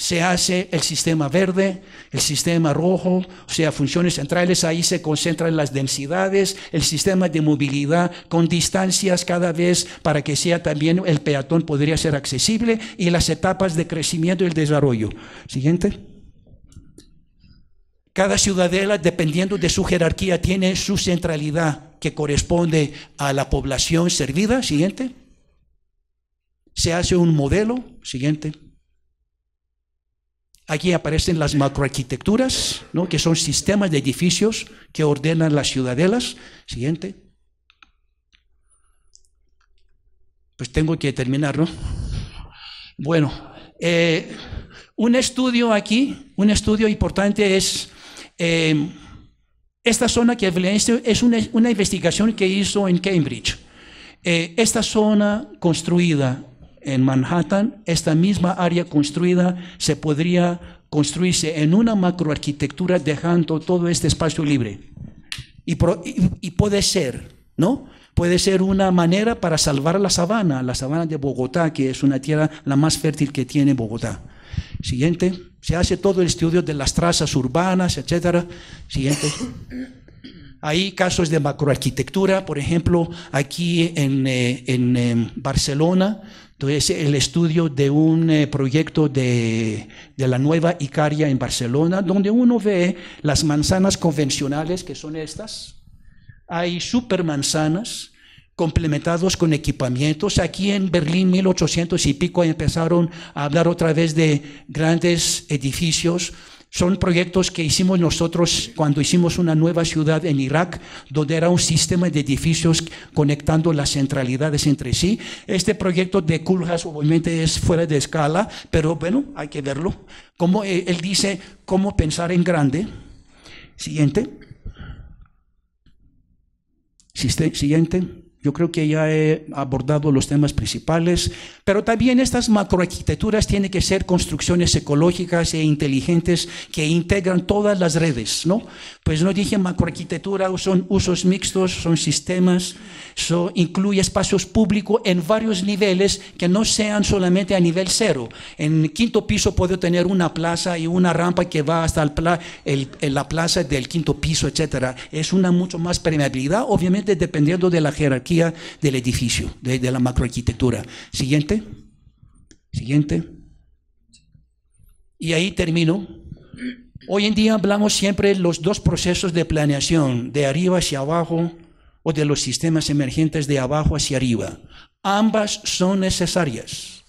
se hace el sistema verde, el sistema rojo, o sea, funciones centrales, ahí se concentran las densidades, el sistema de movilidad con distancias cada vez para que sea también el peatón podría ser accesible y las etapas de crecimiento y el desarrollo. Siguiente. Cada ciudadela, dependiendo de su jerarquía, tiene su centralidad que corresponde a la población servida. Siguiente. Se hace un modelo. Siguiente Aquí aparecen las macroarquitecturas, ¿no? que son sistemas de edificios que ordenan las ciudadelas. Siguiente. Pues tengo que terminar, ¿no? Bueno, eh, un estudio aquí, un estudio importante es... Eh, esta zona que es una, investigación que hizo en Cambridge. Eh, esta zona construida en Manhattan, esta misma área construida se podría construirse en una macroarquitectura dejando todo este espacio libre. Y, y, puede ser, ¿no? Puede ser una manera para salvar la sabana, la sabana de Bogotá, que es una tierra la más fértil que tiene Bogotá. Siguiente, se hace todo el estudio de las trazas urbanas, etcétera. Siguiente. Hay casos de macroarquitectura, por ejemplo, aquí en, eh, en eh, Barcelona entonces, el estudio de un eh, proyecto de, de, la nueva Icaria en Barcelona, donde uno ve las manzanas convencionales, que son estas. Hay supermanzanas complementados con equipamientos. Aquí en Berlín, 1800 y pico, empezaron a hablar otra vez de grandes edificios son proyectos que hicimos nosotros cuando hicimos una nueva ciudad en Irak, donde era un sistema de edificios conectando las centralidades entre sí. Este proyecto de Kulhas obviamente es fuera de escala, pero bueno, hay que verlo. Como eh, él dice, cómo pensar en grande. Siguiente. Siguiente. Yo creo que ya he abordado los temas principales, pero también estas macroarquitecturas tienen que ser construcciones ecológicas e inteligentes que integran todas las redes, ¿no? Pues no dije macroarquitectura, son usos mixtos, son sistemas, incluye espacios públicos en varios niveles que no sean solamente a nivel cero. En quinto piso puede tener una plaza y una rampa que va hasta el la plaza del quinto piso, etcétera. Es una mucho más permeabilidad, obviamente dependiendo de la jerarquía del edificio, de, la macroarquitectura. Siguiente. Siguiente. Y ahí termino. Hoy en día hablamos siempre los dos procesos de planeación, de arriba hacia abajo o de los sistemas emergentes de abajo hacia arriba. Ambas son necesarias.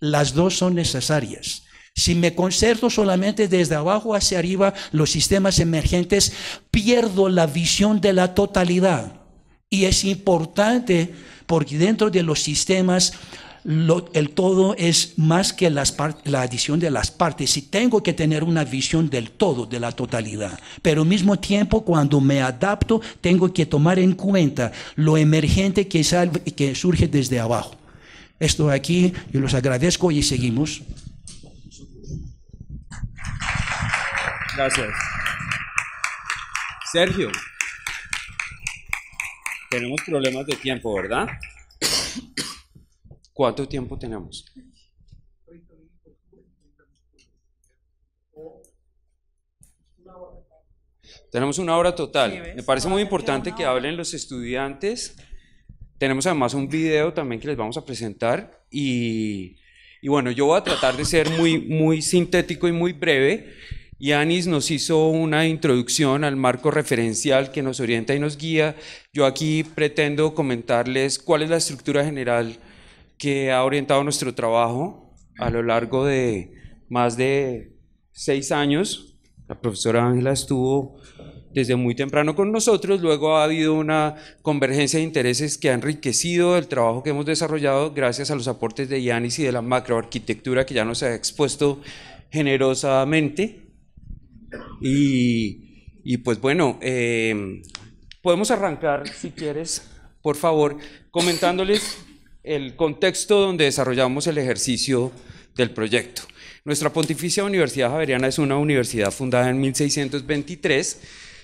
Las dos son necesarias. Si me concerto solamente desde abajo hacia arriba los sistemas emergentes, pierdo la visión de la totalidad. Y es importante porque dentro de los sistemas el todo es más que las la adición de las partes. Y tengo que tener una visión del todo, de la totalidad. Pero al mismo tiempo, cuando me adapto, tengo que tomar en cuenta lo emergente que, que surge desde abajo. Esto aquí, yo los agradezco y seguimos. Gracias. Sergio. Tenemos problemas de tiempo, ¿verdad? ¿Cuánto tiempo tenemos? Tenemos una hora total. Me parece muy importante que hablen los estudiantes. Tenemos además un video también que les vamos a presentar y, bueno, yo voy a tratar de ser muy, muy sintético y muy breve yanis nos hizo una introducción al marco referencial que nos orienta y nos guía. Yo aquí pretendo comentarles cuál es la estructura general que ha orientado nuestro trabajo a lo largo de más de seis años. La profesora Ángela estuvo desde muy temprano con nosotros, luego ha habido una convergencia de intereses que ha enriquecido el trabajo que hemos desarrollado gracias a los aportes de Yanis y de la macroarquitectura que ya nos ha expuesto generosamente. Y, pues bueno, em, podemos arrancar, si quieres, por favor, comentándoles el contexto donde desarrollamos el ejercicio del proyecto. Nuestra Pontificia Universidad Javeriana es una universidad fundada en 1623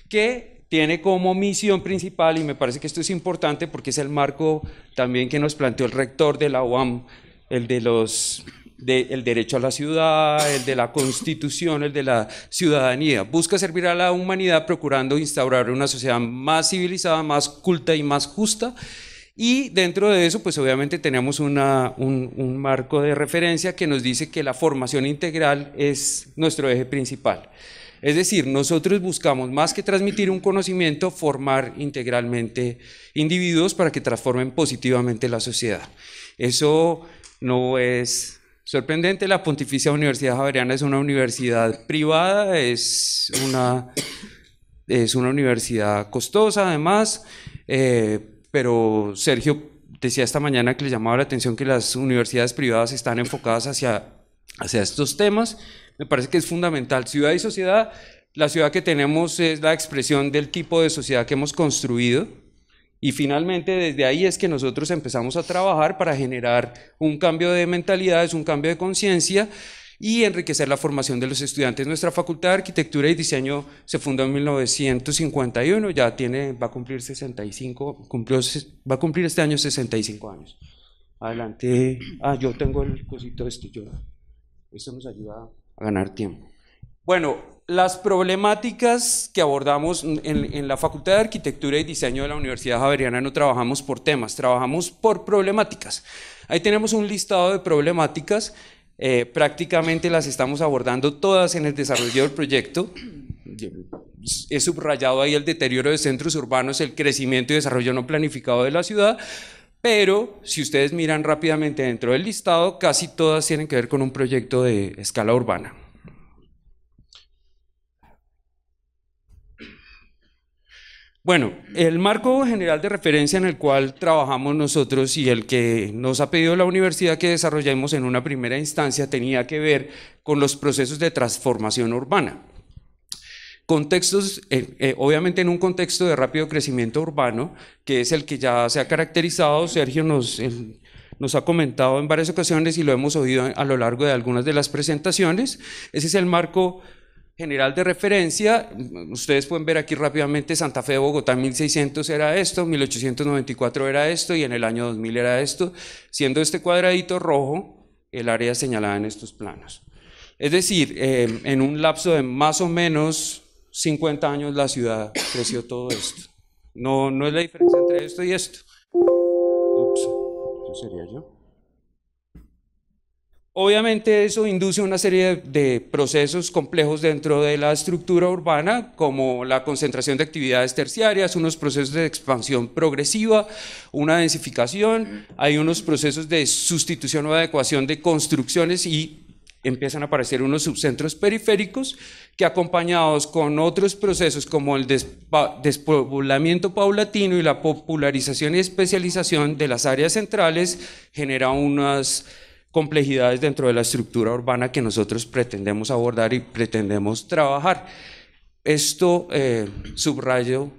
que tiene como misión principal, y me parece que esto es importante porque es el marco también que nos planteó el rector de la UAM, el de los del derecho a la ciudad, el de la constitución, el de la ciudadanía. Busca servir a la humanidad procurando instaurar una sociedad más civilizada, más culta y más justa. Y dentro de eso, pues obviamente tenemos un, un marco de referencia que nos dice que la formación integral es nuestro eje principal. Es decir, nosotros buscamos más que transmitir un conocimiento, formar integralmente individuos para que transformen positivamente la sociedad. Eso no es Sorprendente, la Pontificia Universidad Javeriana es una universidad privada, es una, es una universidad costosa además, eh, pero Sergio decía esta mañana que le llamaba la atención que las universidades privadas están enfocadas hacia, hacia estos temas. Me parece que es fundamental. Ciudad y sociedad, la ciudad que tenemos es la expresión del tipo de sociedad que hemos construido y finalmente desde ahí es que nosotros empezamos a trabajar para generar un cambio de mentalidades, un cambio de conciencia y enriquecer la formación de los estudiantes. Nuestra Facultad de Arquitectura y Diseño se fundó en 1951, ya tiene, va a cumplir 65, cumplió, va a cumplir este año 65 años. Adelante. Ah, yo tengo el cosito este, yo. Eso nos ayuda a ganar tiempo. Bueno, las problemáticas que abordamos en, la Facultad de Arquitectura y Diseño de la Universidad Javeriana no trabajamos por temas, trabajamos por problemáticas. Ahí tenemos un listado de problemáticas, eh, prácticamente las estamos abordando todas en el desarrollo del proyecto. He subrayado ahí el deterioro de centros urbanos, el crecimiento y desarrollo no planificado de la ciudad, pero si ustedes miran rápidamente dentro del listado, casi todas tienen que ver con un proyecto de escala urbana. Bueno, el marco general de referencia en el cual trabajamos nosotros y el que nos ha pedido la universidad que desarrollemos en una primera instancia tenía que ver con los procesos de transformación urbana. Contextos, eh, eh, obviamente en un contexto de rápido crecimiento urbano, que es el que ya se ha caracterizado, Sergio nos, nos ha comentado en varias ocasiones y lo hemos oído a lo largo de algunas de las presentaciones, ese es el marco general de referencia, mm, ustedes pueden ver aquí rápidamente, Santa Fe de Bogotá 1600 era esto, 1894 era esto y en el año 2000 era esto, siendo este cuadradito rojo el área señalada en estos planos. Es decir, eh, en un lapso de más o menos 50 años la ciudad creció todo esto. No, no es la diferencia entre esto y esto. Ups, sería yo. Obviamente eso induce una serie de, procesos complejos dentro de la estructura urbana, como la concentración de actividades terciarias, unos procesos de expansión progresiva, una densificación, hay unos procesos de sustitución o adecuación de construcciones y empiezan a aparecer unos subcentros periféricos que acompañados con otros procesos como el despoblamiento paulatino y la popularización y especialización de las áreas centrales genera unas complejidades dentro de la estructura urbana que nosotros pretendemos abordar y pretendemos trabajar. Esto, eh, subrayo,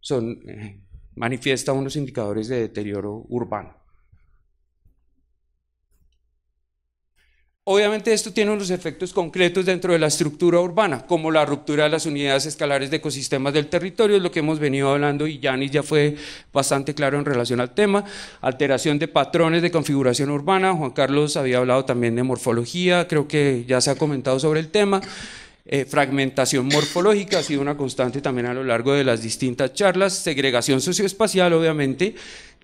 son, eh, manifiesta unos indicadores de deterioro urbano. Obviamente esto tiene unos efectos concretos dentro de la estructura urbana, como la ruptura de las unidades escalares de ecosistemas del territorio, es lo que hemos venido hablando y Yanis ya fue bastante claro en relación al tema, alteración de patrones de configuración urbana, Juan Carlos había hablado también de morfología, creo que ya se ha comentado sobre el tema, eh, fragmentación morfológica ha sido una constante también a lo largo de las distintas charlas, segregación socioespacial obviamente,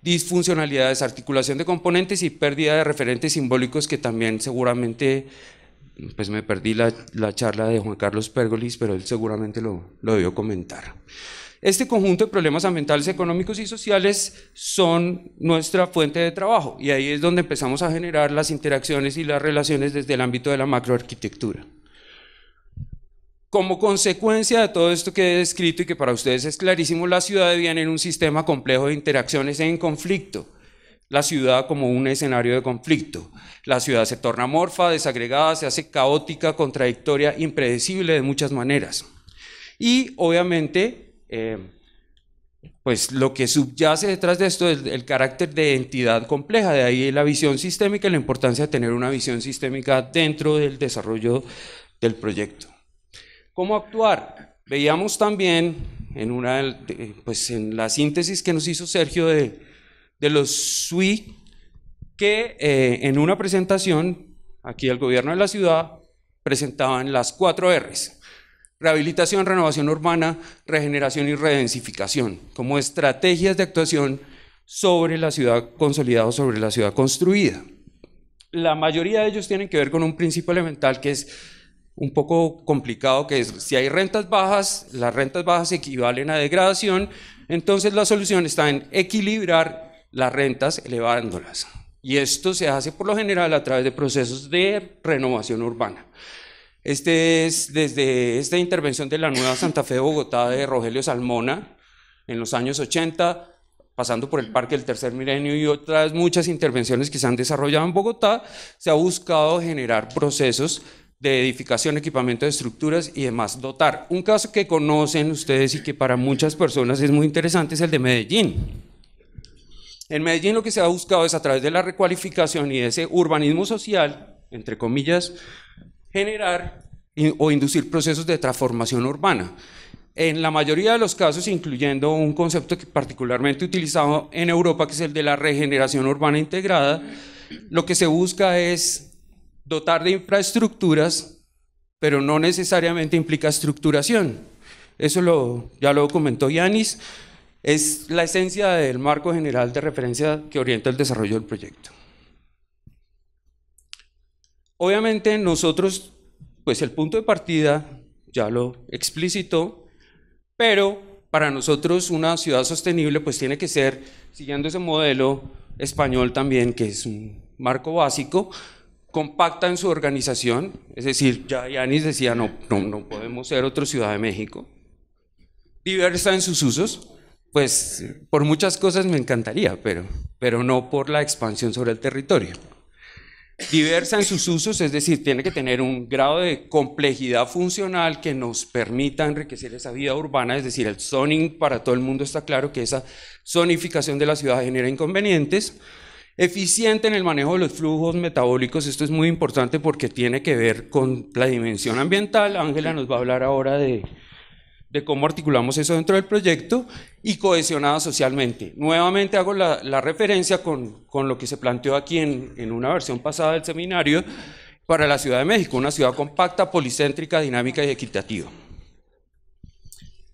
disfuncionalidades, articulación de componentes y pérdida de referentes simbólicos que también seguramente, pues me perdí la, charla de Juan Carlos Pergolis, pero él seguramente lo, lo debió comentar. Este conjunto de problemas ambientales, económicos y sociales son nuestra fuente de trabajo y ahí es donde empezamos a generar las interacciones y las relaciones desde el ámbito de la macroarquitectura. Como consecuencia de todo esto que he descrito y que para ustedes es clarísimo, la ciudad viene en un sistema complejo de interacciones en conflicto. La ciudad como un escenario de conflicto. La ciudad se torna morfa, desagregada, se hace caótica, contradictoria, impredecible de muchas maneras. Y obviamente, eh, pues lo que subyace detrás de esto es el carácter de entidad compleja, de ahí la visión sistémica y la importancia de tener una visión sistémica dentro del desarrollo del proyecto. ¿Cómo actuar? Veíamos también en, una, pues en la síntesis que nos hizo Sergio de, los SUI, que eh, en una presentación, aquí el gobierno de la ciudad, presentaban las cuatro R's. Rehabilitación, renovación urbana, regeneración y redensificación, como estrategias de actuación sobre la ciudad consolidada o sobre la ciudad construida. La mayoría de ellos tienen que ver con un principio elemental que es un poco complicado que es, si hay rentas bajas, las rentas bajas equivalen a degradación, entonces la solución está en equilibrar las rentas elevándolas. Y esto se hace por lo general a través de procesos de renovación urbana. Este es desde esta intervención de la nueva Santa Fe de Bogotá de Rogelio Salmona en los años 80, pasando por el Parque del Tercer Milenio y otras muchas intervenciones que se han desarrollado en Bogotá, se ha buscado generar procesos de edificación, equipamiento de estructuras y demás, dotar. Un caso que conocen ustedes y que para muchas personas es muy interesante es el de Medellín. En Medellín lo que se ha buscado es a través de la recualificación y ese urbanismo social, entre comillas, generar o inducir procesos de transformación urbana. En la mayoría de los casos, incluyendo un concepto que particularmente utilizado en Europa, que es el de la regeneración urbana integrada, lo que se busca es dotar de infraestructuras, pero no necesariamente implica estructuración. Eso lo, ya lo comentó Yanis, es la esencia del marco general de referencia que orienta el desarrollo del proyecto. Obviamente nosotros, pues el punto de partida ya lo explicitó, pero para nosotros una ciudad sostenible pues tiene que ser, siguiendo ese modelo español también, que es un marco básico, compacta en su organización, es decir, ya Yanis decía, no, no, podemos ser otra Ciudad de México, diversa en sus usos, pues por muchas cosas me encantaría, pero, pero no por la expansión sobre el territorio. Diversa en sus usos, es decir, tiene que tener un grado de complejidad funcional que nos permita enriquecer esa vida urbana, es decir, el zoning para todo el mundo está claro que esa zonificación de la ciudad genera inconvenientes, Eficiente en el manejo de los flujos metabólicos, esto es muy importante porque tiene que ver con la dimensión ambiental. Ángela nos va a hablar ahora de, cómo articulamos eso dentro del proyecto y cohesionada socialmente. Nuevamente hago la, referencia con, lo que se planteó aquí en, una versión pasada del seminario para la Ciudad de México, una ciudad compacta, policéntrica, dinámica y equitativa.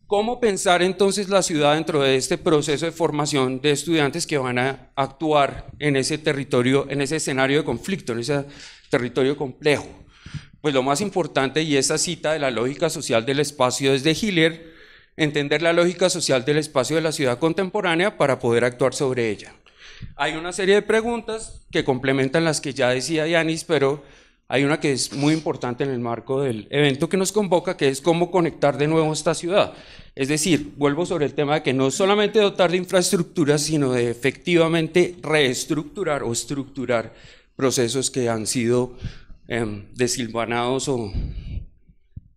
¿Cómo pensar entonces la ciudad dentro de este proceso de formación de estudiantes que van a actuar en ese territorio, en ese escenario de conflicto, en ese territorio complejo? Pues lo más importante y esa cita de la lógica social del espacio es de Hiller, entender la lógica social del espacio de la ciudad contemporánea para poder actuar sobre ella. Hay una serie de preguntas que complementan las que ya decía Yanis, pero hay una que es muy importante en el marco del evento que nos convoca, que es cómo conectar de nuevo esta ciudad. Es decir, vuelvo sobre el tema de que no solamente dotar de infraestructura, sino de efectivamente reestructurar o estructurar procesos que han sido em, desilvanados o,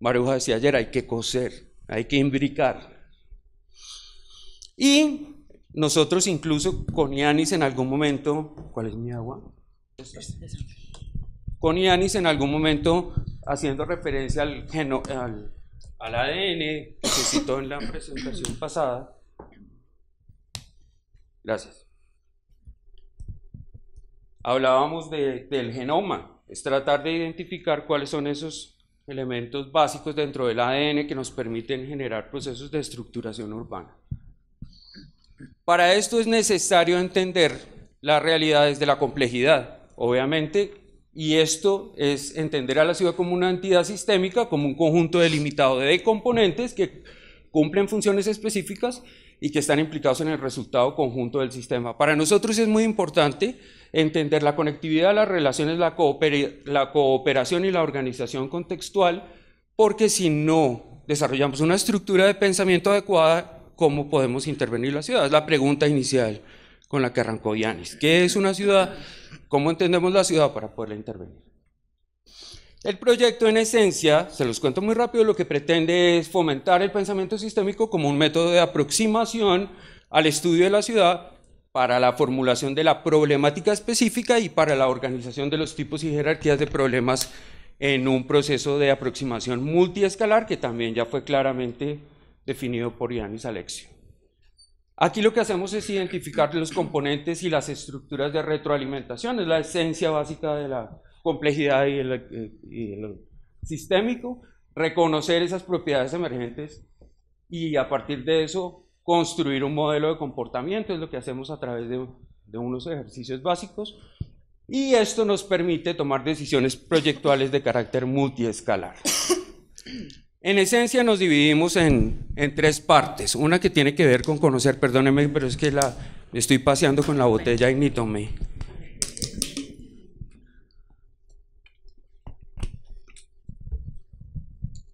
Maruja decía ayer, hay que coser, hay que imbricar. Y nosotros incluso con Yanis en algún momento, ¿cuál es mi agua? con IANIS en algún momento haciendo referencia al, geno, al, ADN que citó en la presentación pasada. Gracias. Hablábamos del genoma, es tratar de identificar cuáles son esos elementos básicos dentro del ADN que nos permiten generar procesos de estructuración urbana. Para esto es necesario entender las realidades de la complejidad. Obviamente, y esto es entender a la ciudad como una entidad sistémica, como un conjunto delimitado de componentes que cumplen funciones específicas y que están implicados en el resultado conjunto del sistema. Para nosotros es muy importante entender la conectividad, las relaciones, la, cooperación y la organización contextual, porque si no desarrollamos una estructura de pensamiento adecuada, ¿cómo podemos intervenir la ciudad? Es la pregunta inicial con la que arrancó Yanis. ¿Qué es una ciudad? ¿Cómo entendemos la ciudad para poderla intervenir? El proyecto en esencia, se los cuento muy rápido, lo que pretende es fomentar el pensamiento sistémico como un método de aproximación al estudio de la ciudad para la formulación de la problemática específica y para la organización de los tipos y jerarquías de problemas en un proceso de aproximación multiescalar que también ya fue claramente definido por Yanis Alexio. Aquí lo que hacemos es identificar los componentes y las estructuras de retroalimentación, es la esencia básica de la complejidad eh, y el, sistémico, reconocer esas propiedades emergentes y a partir de eso construir un modelo de comportamiento, es lo que hacemos a través de, de unos ejercicios básicos y esto nos permite tomar decisiones proyectuales de carácter multiescalar. En esencia nos dividimos en, tres partes. Una que tiene que ver con conocer, perdóneme, pero es que la estoy paseando con la botella y ni tomé.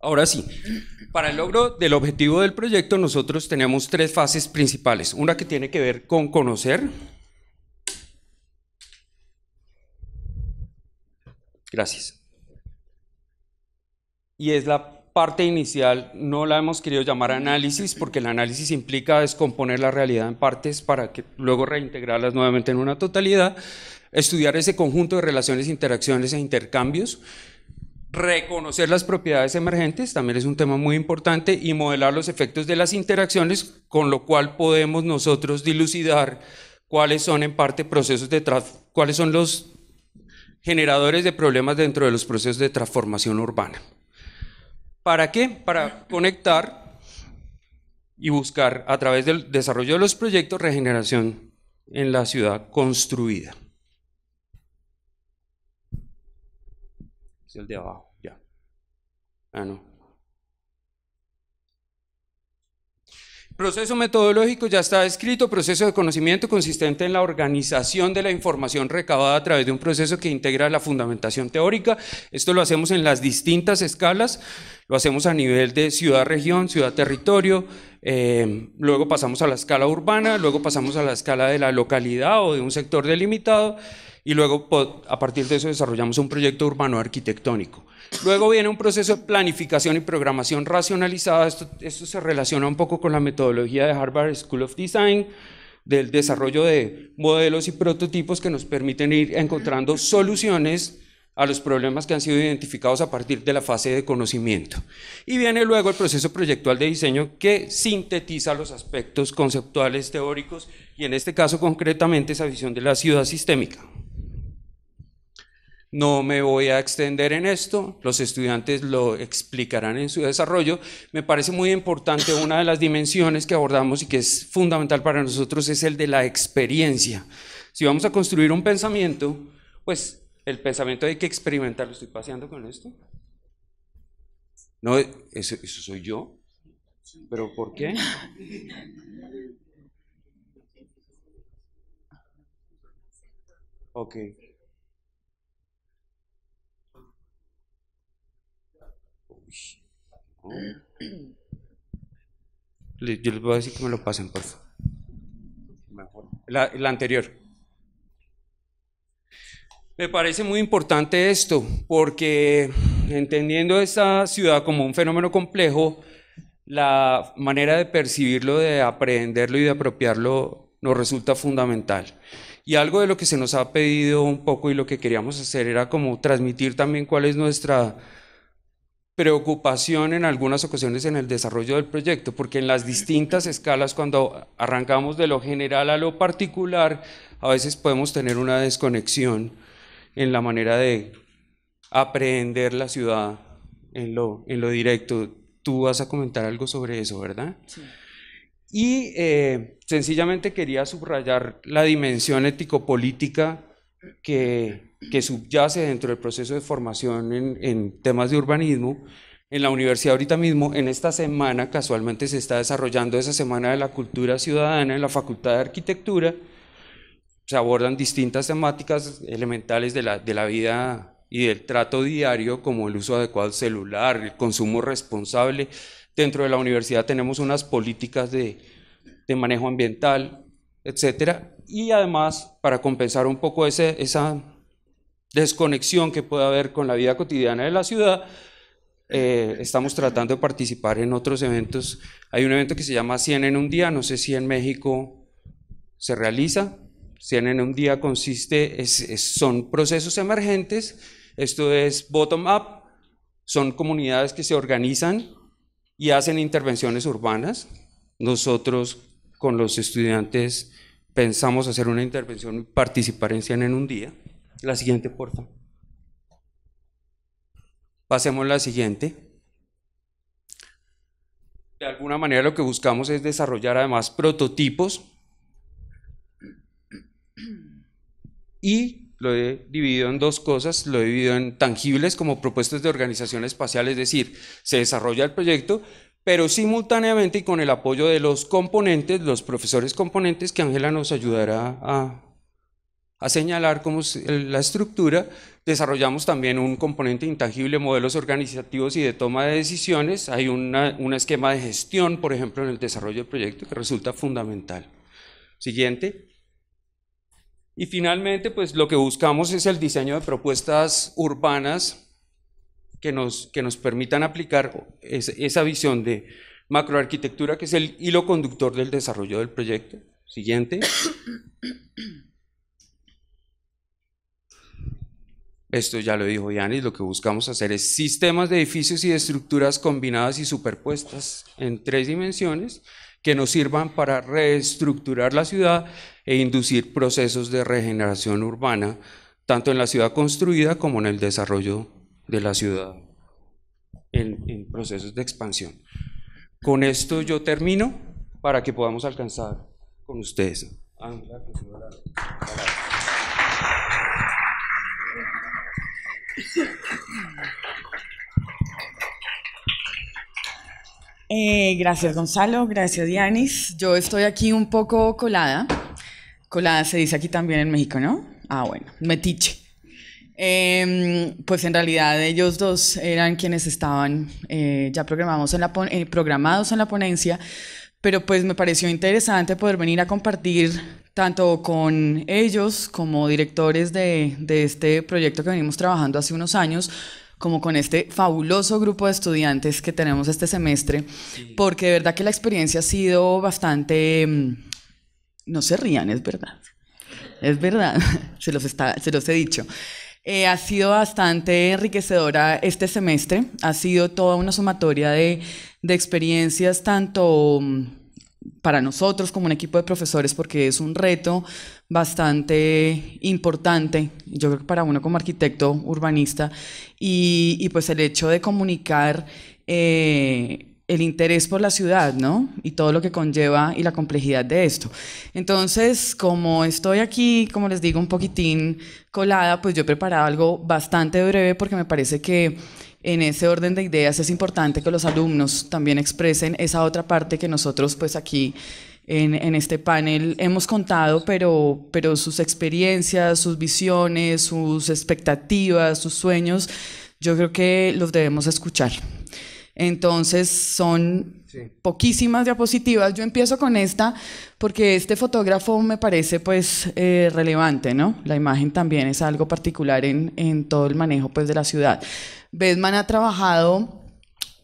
Ahora sí, para el logro del objetivo del proyecto nosotros tenemos tres fases principales. Una que tiene que ver con conocer. Gracias. Y es la parte inicial no la hemos querido llamar análisis porque el análisis implica descomponer la realidad en partes para que luego reintegrarlas nuevamente en una totalidad, estudiar ese conjunto de relaciones, interacciones e intercambios, reconocer las propiedades emergentes, también es un tema muy importante, y modelar los efectos de las interacciones, con lo cual podemos nosotros dilucidar cuáles son en parte procesos de cuáles son los generadores de problemas dentro de los procesos de transformación urbana. ¿Para qué? Para conectar y buscar a través del desarrollo de los proyectos regeneración en la ciudad construida. Es el de abajo, ya. Ah, no. Proceso metodológico ya está escrito, proceso de conocimiento consistente en la organización de la información recabada a través de un proceso que integra la fundamentación teórica. Esto lo hacemos en las distintas escalas, lo hacemos a nivel de ciudad-región, ciudad-territorio, Em, luego pasamos a la escala urbana, luego pasamos a la escala de la localidad o de un sector delimitado y luego a partir de eso desarrollamos un proyecto urbano arquitectónico. Luego viene un proceso de planificación y programación racionalizada, esto se relaciona un poco con la metodología de Harvard School of Design, del desarrollo de modelos y prototipos que nos permiten ir encontrando soluciones a los problemas que han sido identificados a partir de la fase de conocimiento. Y viene luego el proceso proyectual de diseño que sintetiza los aspectos conceptuales, teóricos y en este caso concretamente esa visión de la ciudad sistémica. No me voy a extender en esto, los estudiantes lo explicarán en su desarrollo. Me parece muy importante una de las dimensiones que abordamos y que es fundamental para nosotros es el de la experiencia. Si vamos a construir un pensamiento, pues el pensamiento hay que experimentarlo. ¿Estoy paseando con esto? No, eso, soy yo. ¿Pero por qué? Ok. Yo les voy a decir que me lo pasen, por favor. la anterior. Me parece muy importante esto, porque entendiendo esta ciudad como un fenómeno complejo, la manera de percibirlo, de aprenderlo y de apropiarlo nos resulta fundamental. Y algo de lo que se nos ha pedido un poco y lo que queríamos hacer era como transmitir también cuál es nuestra preocupación en algunas ocasiones en el desarrollo del proyecto, porque en las distintas escalas, cuando arrancamos de lo general a lo particular, a veces podemos tener una desconexión en la manera de aprender la ciudad en lo, en lo directo. Tú vas a comentar algo sobre eso, ¿verdad? Sí. Y eh, sencillamente quería subrayar la dimensión ético-política que, que, subyace dentro del proceso de formación en, en temas de urbanismo. En la universidad ahorita mismo, en esta semana, casualmente se está desarrollando esa Semana de la Cultura Ciudadana en la Facultad de Arquitectura, se abordan distintas temáticas elementales de la, de la vida y del trato diario, como el uso adecuado del celular, el consumo responsable. Dentro de la universidad tenemos unas políticas de, de manejo ambiental, etcétera. Y además, para compensar un poco ese, esa desconexión que puede haber con la vida cotidiana de la ciudad, eh, estamos tratando de participar en otros eventos. Hay un evento que se llama 100 en un día, no sé si en México se realiza, en un día consiste, son procesos emergentes, esto es bottom-up, son comunidades que se organizan y hacen intervenciones urbanas. Nosotros con los estudiantes pensamos hacer una intervención y participar en en un día. La siguiente, puerta Pasemos a la siguiente. De alguna manera lo que buscamos es desarrollar además prototipos y lo he dividido en dos cosas, lo he dividido en tangibles como propuestas de organización espacial, es decir, se desarrolla el proyecto, pero simultáneamente y con el apoyo de los componentes, los profesores componentes, que Ángela nos ayudará a, señalar cómo es la estructura, desarrollamos también un componente intangible, modelos organizativos y de toma de decisiones, hay un esquema de gestión, por ejemplo, en el desarrollo del proyecto que resulta fundamental. Siguiente. Y finalmente, pues lo que buscamos es el diseño de propuestas urbanas que nos, permitan aplicar esa visión de macroarquitectura, que es el hilo conductor del desarrollo del proyecto. Siguiente. Esto ya lo dijo Yannis, lo que buscamos hacer es sistemas de edificios y de estructuras combinadas y superpuestas en tres dimensiones que nos sirvan para reestructurar la ciudad e inducir procesos de regeneración urbana, tanto en la ciudad construida como en el desarrollo de la ciudad, en, procesos de expansión. Con esto yo termino para que podamos alcanzar con ustedes. Gracias. Eh, gracias Gonzalo, gracias Dianis. Yo estoy aquí un poco colada. Colada se dice aquí también en México, ¿no? Ah, bueno, metiche. Em, pues en realidad ellos dos eran quienes estaban eh, ya programados en la eh, programados en la ponencia, pero pues me pareció interesante poder venir a compartir tanto con ellos como directores de este proyecto que venimos trabajando hace unos años, como con este fabuloso grupo de estudiantes que tenemos este semestre, porque de verdad que la experiencia ha sido bastante... Mm, no se rían, es verdad. Es verdad, se los, está, se los he dicho. Eh, ha sido bastante enriquecedora este semestre, ha sido toda una sumatoria de, de experiencias tanto mm, para nosotros como un equipo de profesores porque es un reto bastante importante, yo creo que para uno como arquitecto urbanista, y, pues el hecho de comunicar eh, el interés por la ciudad, ¿no? Y todo lo que conlleva y la complejidad de esto. Entonces, como estoy aquí, como les digo, un poquitín colada, pues yo he preparado algo bastante breve porque me parece que en ese orden de ideas es importante que los alumnos también expresen esa otra parte que nosotros pues aquí en, este panel hemos contado, pero, pero sus experiencias, sus visiones, sus expectativas, sus sueños, yo creo que los debemos escuchar. Entonces son poquísimas diapositivas. Yo empiezo con esta porque este fotógrafo me parece pues eh, relevante, ¿no? La imagen también es algo particular en, todo el manejo pues de la ciudad. Bedman ha trabajado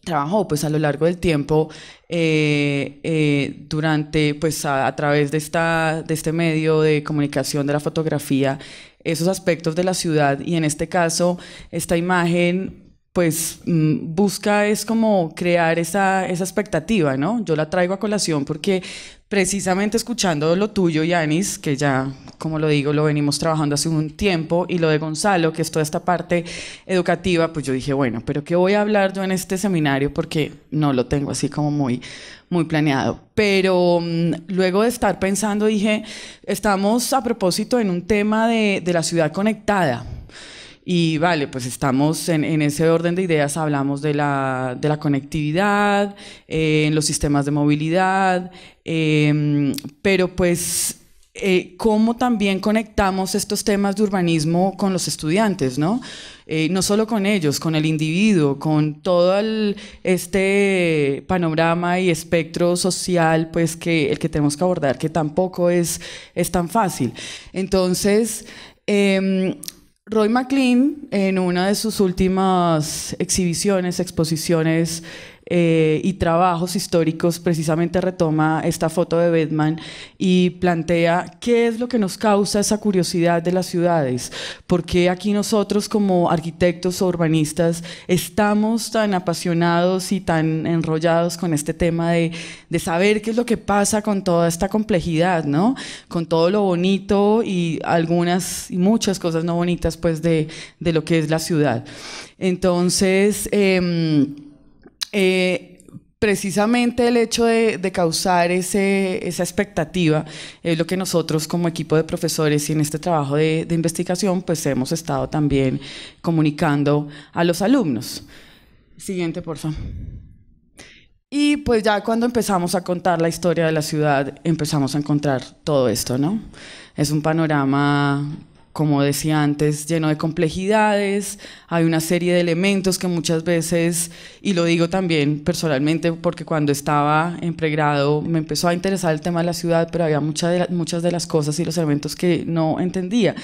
trabajó pues a lo largo del tiempo eh, eh, durante pues a, través de esta de este medio de comunicación de la fotografía esos aspectos de la ciudad y en este caso esta imagen pues mm, busca es como crear esa, expectativa, ¿no? Yo la traigo a colación porque precisamente escuchando lo tuyo, Yanis, que ya, como lo digo, lo venimos trabajando hace un tiempo, y lo de Gonzalo, que es toda esta parte educativa, pues yo dije, bueno, pero ¿qué voy a hablar yo en este seminario? Porque no lo tengo así como muy, muy planeado. Pero mm, luego de estar pensando, dije, estamos a propósito en un tema de la ciudad conectada y vale, pues estamos en, ese orden de ideas, hablamos de la, conectividad, eh, en los sistemas de movilidad, em, pero pues eh, cómo también conectamos estos temas de urbanismo con los estudiantes, ¿no? Eh, no solo con ellos, con el individuo, con todo este panorama y espectro social, pues que el que tenemos que abordar, que tampoco es, es tan fácil. Entonces, em, Roy McLean, en una de sus últimas exhibiciones, exposiciones eh, y trabajos históricos, precisamente retoma esta foto de Bedman y plantea qué es lo que nos causa esa curiosidad de las ciudades, por qué aquí nosotros como arquitectos o urbanistas estamos tan apasionados y tan enrollados con este tema de, de saber qué es lo que pasa con toda esta complejidad, ¿no? Con todo lo bonito y algunas y muchas cosas no bonitas pues de, de lo que es la ciudad. Entonces, eh, eh, precisamente el hecho de, causar esa expectativa es lo que nosotros como equipo de profesores y en este trabajo de, de investigación pues hemos estado también comunicando a los alumnos. Siguiente, por favor. Y pues ya cuando empezamos a contar la historia de la ciudad, empezamos a encontrar todo esto, ¿no? Es un panorama como decía antes, lleno de complejidades, hay una serie de elementos que muchas veces, y lo digo también personalmente, porque cuando estaba en pregrado me empezó a interesar el tema de la ciudad, pero había mucha de muchas de las cosas y los elementos que no entendía.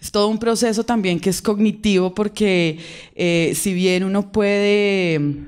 Es todo un proceso también que es cognitivo, porque eh, si bien uno puede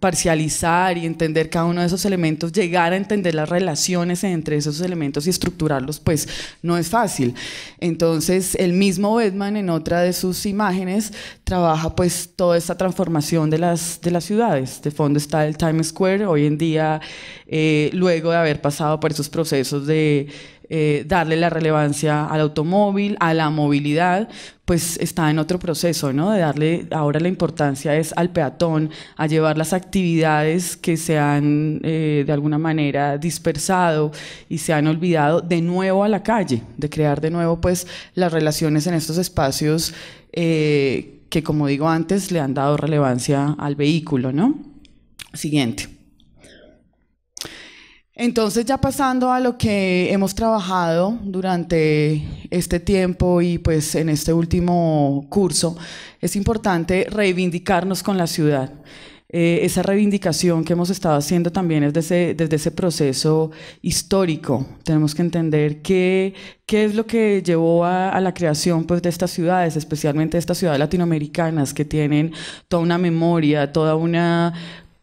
parcializar y entender cada uno de esos elementos, llegar a entender las relaciones entre esos elementos y estructurarlos, pues no es fácil. Entonces, el mismo Bedman en otra de sus imágenes trabaja pues toda esta transformación de las, de las ciudades. De fondo está el Times Square, hoy en día, eh, luego de haber pasado por esos procesos de eh, darle la relevancia al automóvil, a la movilidad, pues está en otro proceso, ¿no? De darle ahora la importancia es al peatón, a llevar las actividades que se han eh, de alguna manera dispersado y se han olvidado de nuevo a la calle, de crear de nuevo pues las relaciones en estos espacios eh, que como digo antes le han dado relevancia al vehículo, ¿no? Siguiente. Entonces ya pasando a lo que hemos trabajado durante este tiempo y pues en este último curso, es importante reivindicarnos con la ciudad. Eh, esa reivindicación que hemos estado haciendo también es desde, desde ese proceso histórico. Tenemos que entender qué, qué es lo que llevó a, la creación pues, de estas ciudades, especialmente de estas ciudades latinoamericanas que tienen toda una memoria, toda una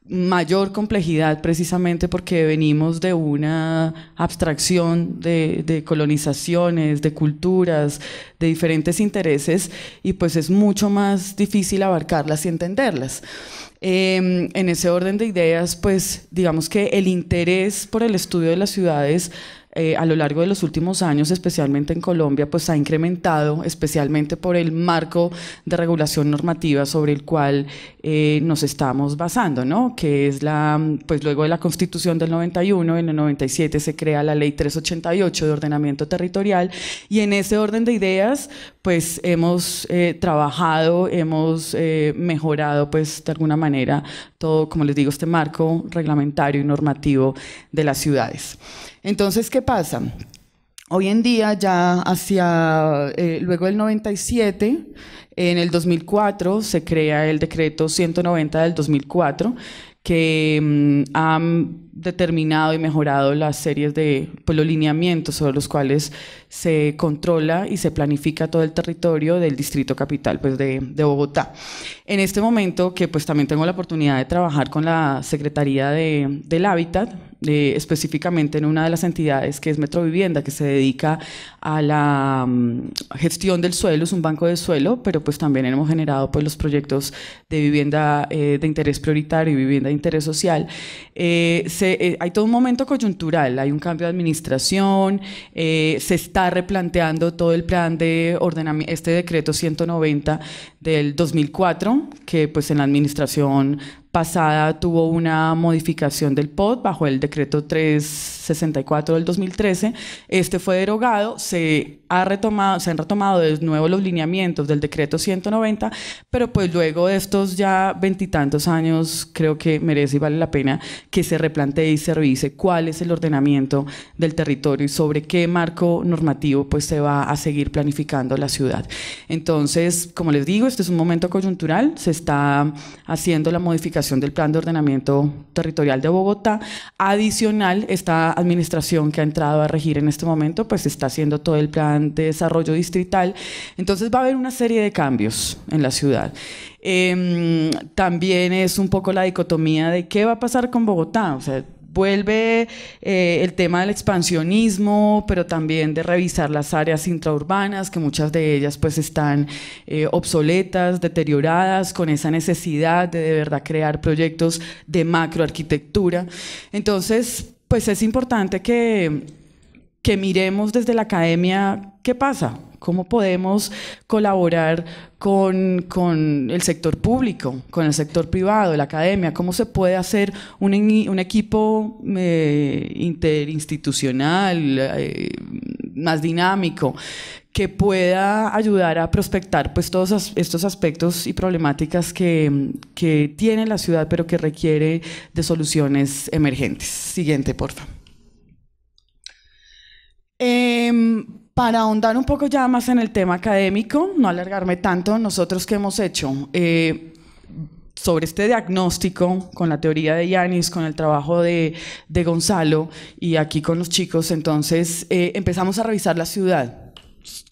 mayor complejidad precisamente porque venimos de una abstracción de, colonizaciones, de culturas, de diferentes intereses y pues es mucho más difícil abarcarlas y entenderlas. Em, en ese orden de ideas, pues digamos que el interés por el estudio de las ciudades eh, a lo largo de los últimos años, especialmente en Colombia, pues ha incrementado, especialmente por el marco de regulación normativa sobre el cual eh, nos estamos basando, ¿no? Que es la, pues luego de la Constitución del 91, en el 97 se crea la Ley 388 de ordenamiento territorial y en ese orden de ideas, pues hemos eh, trabajado, hemos mejorado, pues de alguna manera todo, como les digo, este marco reglamentario y normativo de las ciudades. Entonces, ¿qué pasa? Hoy en día, ya hacia eh, luego del 97, en el 2004 se crea el decreto 190 del 2004, que mm, ha determinado y mejorado las series de pues, los lineamientos sobre los cuales se controla y se planifica todo el territorio del distrito capital pues, de, Bogotá. En este momento, que pues también tengo la oportunidad de trabajar con la Secretaría del Hábitat, específicamente en una de las entidades que es Metrovivienda, que se dedica a la mm, gestión del suelo, es un banco de suelo, pero pues también hemos generado pues, los proyectos de vivienda eh, de interés prioritario y vivienda de interés social. Eh, eh, hay todo un momento coyuntural, hay un cambio de administración, se está está replanteando todo el plan de ordenamiento, este decreto 190 del 2004, que pues en la administración pasada tuvo una modificación del POT bajo el decreto 364 del 2013. Este fue derogado, se, ha retomado, se han retomado de nuevo los lineamientos del decreto 190, pero pues luego de estos ya veintitantos años creo que merece y vale la pena que se replantee y se revise cuál es el ordenamiento del territorio y sobre qué marco normativo pues se va a seguir planificando la ciudad. Entonces, como les digo, este es un momento coyuntural, se está haciendo la modificación del Plan de Ordenamiento Territorial de Bogotá. Adicional, esta administración que ha entrado a regir en este momento, pues está haciendo todo el plan de desarrollo distrital. Entonces va a haber una serie de cambios en la ciudad. Em, también es un poco la dicotomía de qué va a pasar con Bogotá. O sea, vuelve eh, el tema del expansionismo, pero también de revisar las áreas intraurbanas, que muchas de ellas pues están eh, obsoletas, deterioradas, con esa necesidad de de verdad crear proyectos de macroarquitectura. Entonces, pues es importante que miremos desde la academia qué pasa, cómo podemos colaborar con, el sector público, con el sector privado, la academia, cómo se puede hacer un, equipo eh, interinstitucional eh, más dinámico que pueda ayudar a prospectar pues, todos estos aspectos y problemáticas que, que tiene la ciudad, pero que requiere de soluciones emergentes. Siguiente, por favor. Eh, em, para ahondar un poco ya más en el tema académico, no alargarme tanto, nosotros que hemos hecho eh, sobre este diagnóstico con la teoría de Yanis, con el trabajo de, Gonzalo y aquí con los chicos, entonces eh, empezamos a revisar la ciudad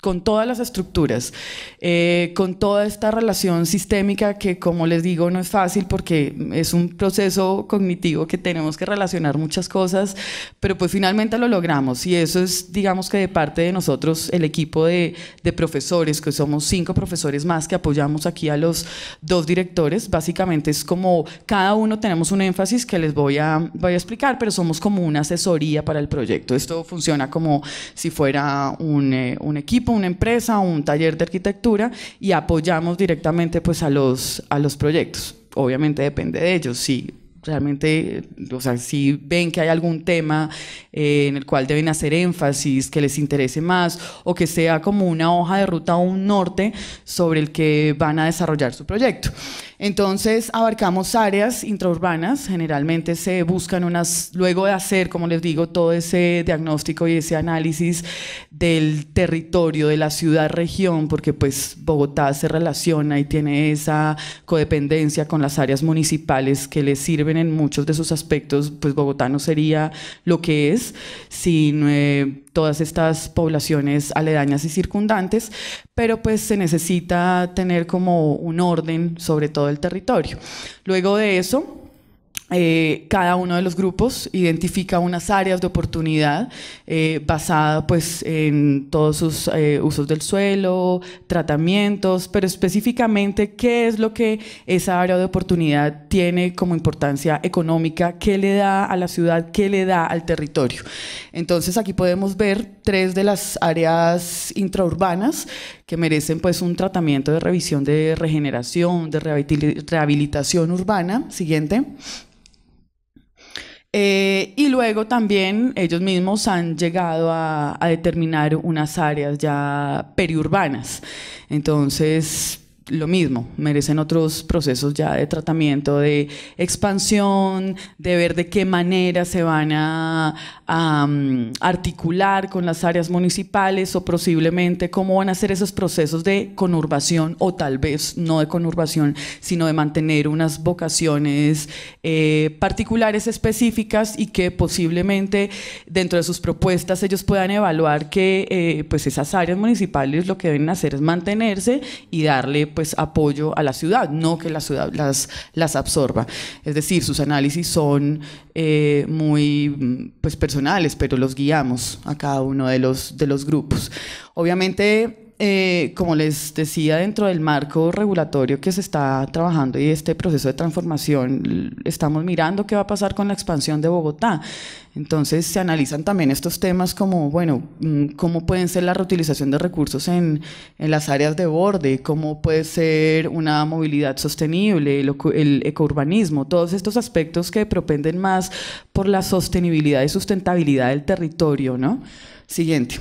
con todas las estructuras, eh, con toda esta relación sistémica que, como les digo, no es fácil porque es un proceso cognitivo que tenemos que relacionar muchas cosas, pero pues finalmente lo logramos y eso es, digamos que de parte de nosotros, el equipo de, de profesores, que somos cinco profesores más que apoyamos aquí a los dos directores, básicamente es como cada uno tenemos un énfasis que les voy a, voy a explicar, pero somos como una asesoría para el proyecto. Esto funciona como si fuera un, eh, un equipo equipo, una empresa, un taller de arquitectura y apoyamos directamente pues a los, a los proyectos. Obviamente depende de ellos, si realmente, o sea, si ven que hay algún tema eh, en el cual deben hacer énfasis, que les interese más o que sea como una hoja de ruta o un norte sobre el que van a desarrollar su proyecto. Entonces abarcamos áreas intraurbanas, generalmente se buscan unas, luego de hacer, como les digo, todo ese diagnóstico y ese análisis del territorio, de la ciudad-región, porque pues Bogotá se relaciona y tiene esa codependencia con las áreas municipales que le sirven en muchos de sus aspectos, pues Bogotá no sería lo que es sin todas estas poblaciones aledañas y circundantes, pero pues se necesita tener como un orden sobre todo el territorio. Luego de eso, eh, cada uno de los grupos identifica unas áreas de oportunidad eh, basada pues, en todos sus eh, usos del suelo, tratamientos, pero específicamente qué es lo que esa área de oportunidad tiene como importancia económica, qué le da a la ciudad, qué le da al territorio. Entonces aquí podemos ver tres de las áreas intraurbanas que merecen pues un tratamiento de revisión de regeneración, de rehabilitación urbana. Siguiente. Eh, y luego también ellos mismos han llegado a, a determinar unas áreas ya periurbanas. Entonces, lo mismo, merecen otros procesos ya de tratamiento, de expansión, de ver de qué manera se van a, mm, articular con las áreas municipales o posiblemente cómo van a ser esos procesos de conurbación o tal vez no de conurbación, sino de mantener unas vocaciones eh, particulares específicas y que posiblemente dentro de sus propuestas ellos puedan evaluar que eh, pues esas áreas municipales lo que deben hacer es mantenerse y darle pues apoyo a la ciudad, no que la ciudad las, las absorba. Es decir, sus análisis son eh, muy mm, pues personales, pero los guiamos a cada uno de los, de los grupos. Obviamente eh, como les decía, dentro del marco regulatorio que se está trabajando y este proceso de transformación, estamos mirando qué va a pasar con la expansión de Bogotá. Entonces se analizan también estos temas como, bueno, mm, cómo pueden ser la reutilización de recursos en, las áreas de borde, cómo puede ser una movilidad sostenible, el, el ecourbanismo, todos estos aspectos que propenden más por la sostenibilidad y sustentabilidad del territorio, ¿no? Siguiente.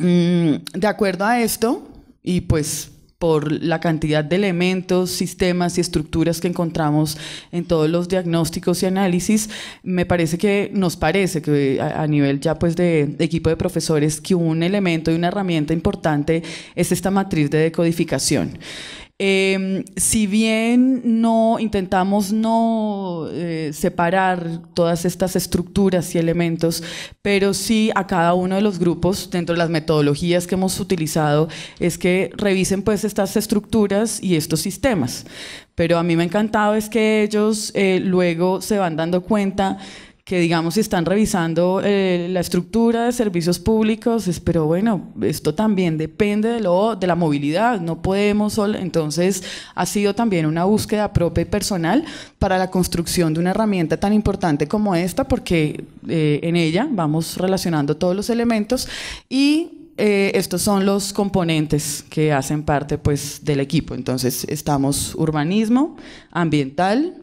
Mm, de acuerdo a esto, y pues por la cantidad de elementos, sistemas y estructuras que encontramos en todos los diagnósticos y análisis, me parece que nos parece que a nivel ya pues de equipo de profesores que un elemento y una herramienta importante es esta matriz de decodificación. Em, si bien no intentamos no eh, separar todas estas estructuras y elementos, pero sí a cada uno de los grupos, dentro de las metodologías que hemos utilizado, es que revisen pues estas estructuras y estos sistemas. Pero a mí me ha encantado es que ellos eh, luego se van dando cuenta que digamos están revisando eh, la estructura de servicios públicos, espero pero bueno, esto también depende de, lo, de la movilidad, no podemos, solo, entonces ha sido también una búsqueda propia y personal para la construcción de una herramienta tan importante como esta, porque eh, en ella vamos relacionando todos los elementos y eh, estos son los componentes que hacen parte pues del equipo, entonces estamos urbanismo, ambiental,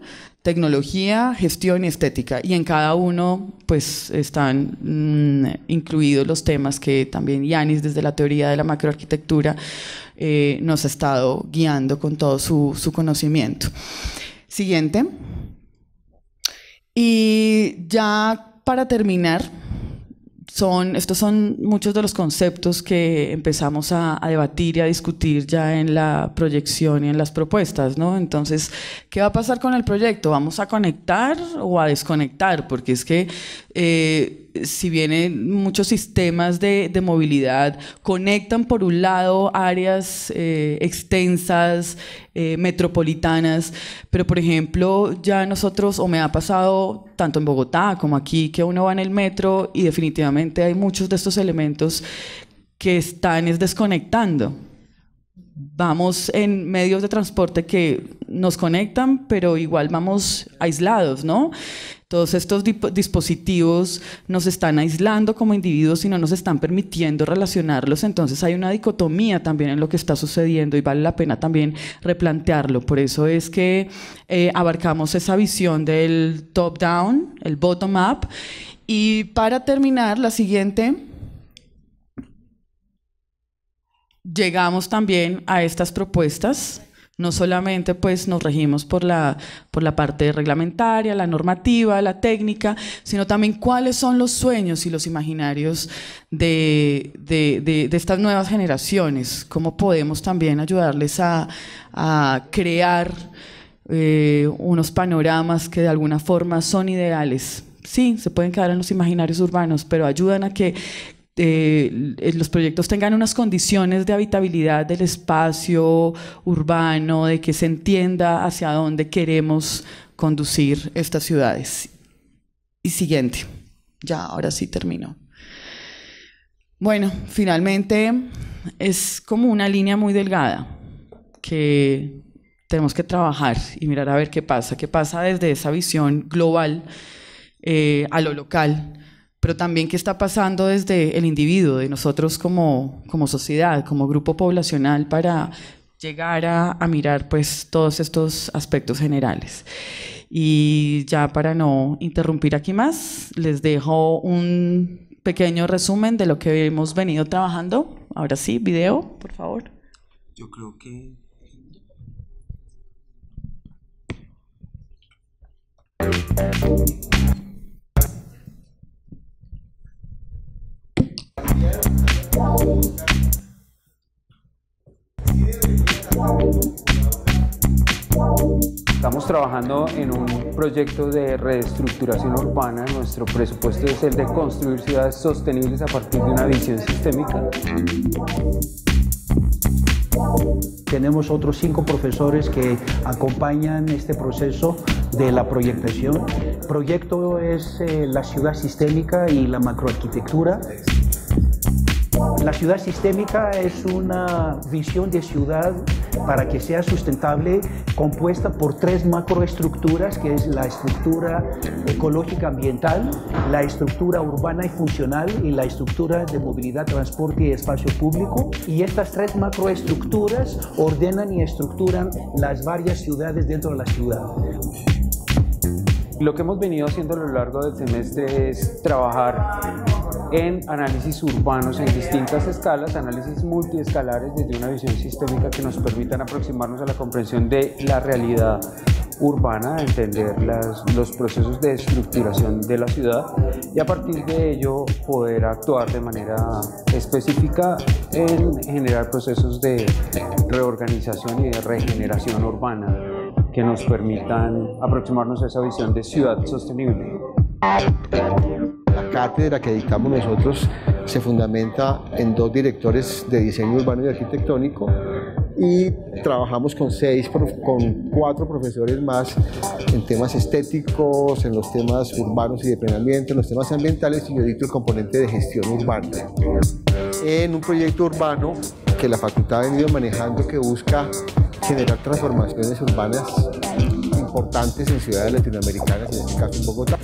tecnología, gestión y estética. Y en cada uno pues están mm, incluidos los temas que también Yanis desde la teoría de la macroarquitectura eh, nos ha estado guiando con todo su, su conocimiento. Siguiente. Y ya para terminar, son, estos son muchos de los conceptos que empezamos a, debatir y a discutir ya en la proyección y en las propuestas, ¿no? Entonces, ¿qué va a pasar con el proyecto? ¿Vamos a conectar o a desconectar? Porque es que... Eh, si bien muchos sistemas de, movilidad conectan por un lado áreas eh, extensas, eh, metropolitanas, pero por ejemplo ya nosotros, o me ha pasado tanto en Bogotá como aquí, que uno va en el metro y definitivamente hay muchos de estos elementos que están desconectando. Vamos en medios de transporte que nos conectan, pero igual vamos aislados, ¿no? Todos estos dispositivos nos están aislando como individuos y no nos están permitiendo relacionarlos, entonces hay una dicotomía también en lo que está sucediendo y vale la pena también replantearlo. Por eso es que eh, abarcamos esa visión del top-down, el bottom-up. Y para terminar, la siguiente... Llegamos también a estas propuestas no solamente pues nos regimos por la, por la parte reglamentaria, la normativa, la técnica, sino también cuáles son los sueños y los imaginarios de, estas nuevas generaciones, cómo podemos también ayudarles a, crear eh, unos panoramas que de alguna forma son ideales. Sí, se pueden quedar en los imaginarios urbanos, pero ayudan a que eh, eh, los proyectos tengan unas condiciones de habitabilidad del espacio urbano, de que se entienda hacia dónde queremos conducir estas ciudades. Y siguiente, ya ahora sí termino. Bueno, finalmente es como una línea muy delgada que tenemos que trabajar y mirar a ver qué pasa, qué pasa desde esa visión global eh, a lo local pero también qué está pasando desde el individuo, de nosotros como, sociedad, como grupo poblacional, para llegar a, mirar pues todos estos aspectos generales. Y ya para no interrumpir aquí más, les dejo un pequeño resumen de lo que hemos venido trabajando. Ahora sí, video, por favor. Yo creo que... Estamos trabajando en un proyecto de reestructuración urbana. Nuestro presupuesto es el de construir ciudades sostenibles a partir de una visión sistémica. Tenemos otros cinco profesores que acompañan este proceso de la proyectación. El proyecto es eh, la ciudad sistémica y la macroarquitectura. La ciudad sistémica es una visión de ciudad para que sea sustentable compuesta por tres macroestructuras, que es la estructura ecológica ambiental, la estructura urbana y funcional y la estructura de movilidad, transporte y espacio público. Y estas tres macroestructuras ordenan y estructuran las varias ciudades dentro de la ciudad. Lo que hemos venido haciendo a lo largo del semestre es trabajar en análisis urbanos en distintas escalas, análisis multiescalares desde una visión sistémica que nos permitan aproximarnos a la comprensión de la realidad urbana, entender los procesos de estructuración de la ciudad y a partir de ello poder actuar de manera específica en generar procesos de reorganización y de regeneración urbana que nos permitan aproximarnos a esa visión de ciudad sostenible la cátedra que dictamos nosotros se fundamenta en dos directores de diseño urbano y arquitectónico y trabajamos con seis, con cuatro profesores más en temas estéticos, en los temas urbanos y de pleno en los temas ambientales y yo dicto el componente de gestión urbana. En un proyecto urbano que la facultad ha venido manejando que busca generar transformaciones urbanas importantes en ciudades latinoamericanas, en este caso en Bogotá.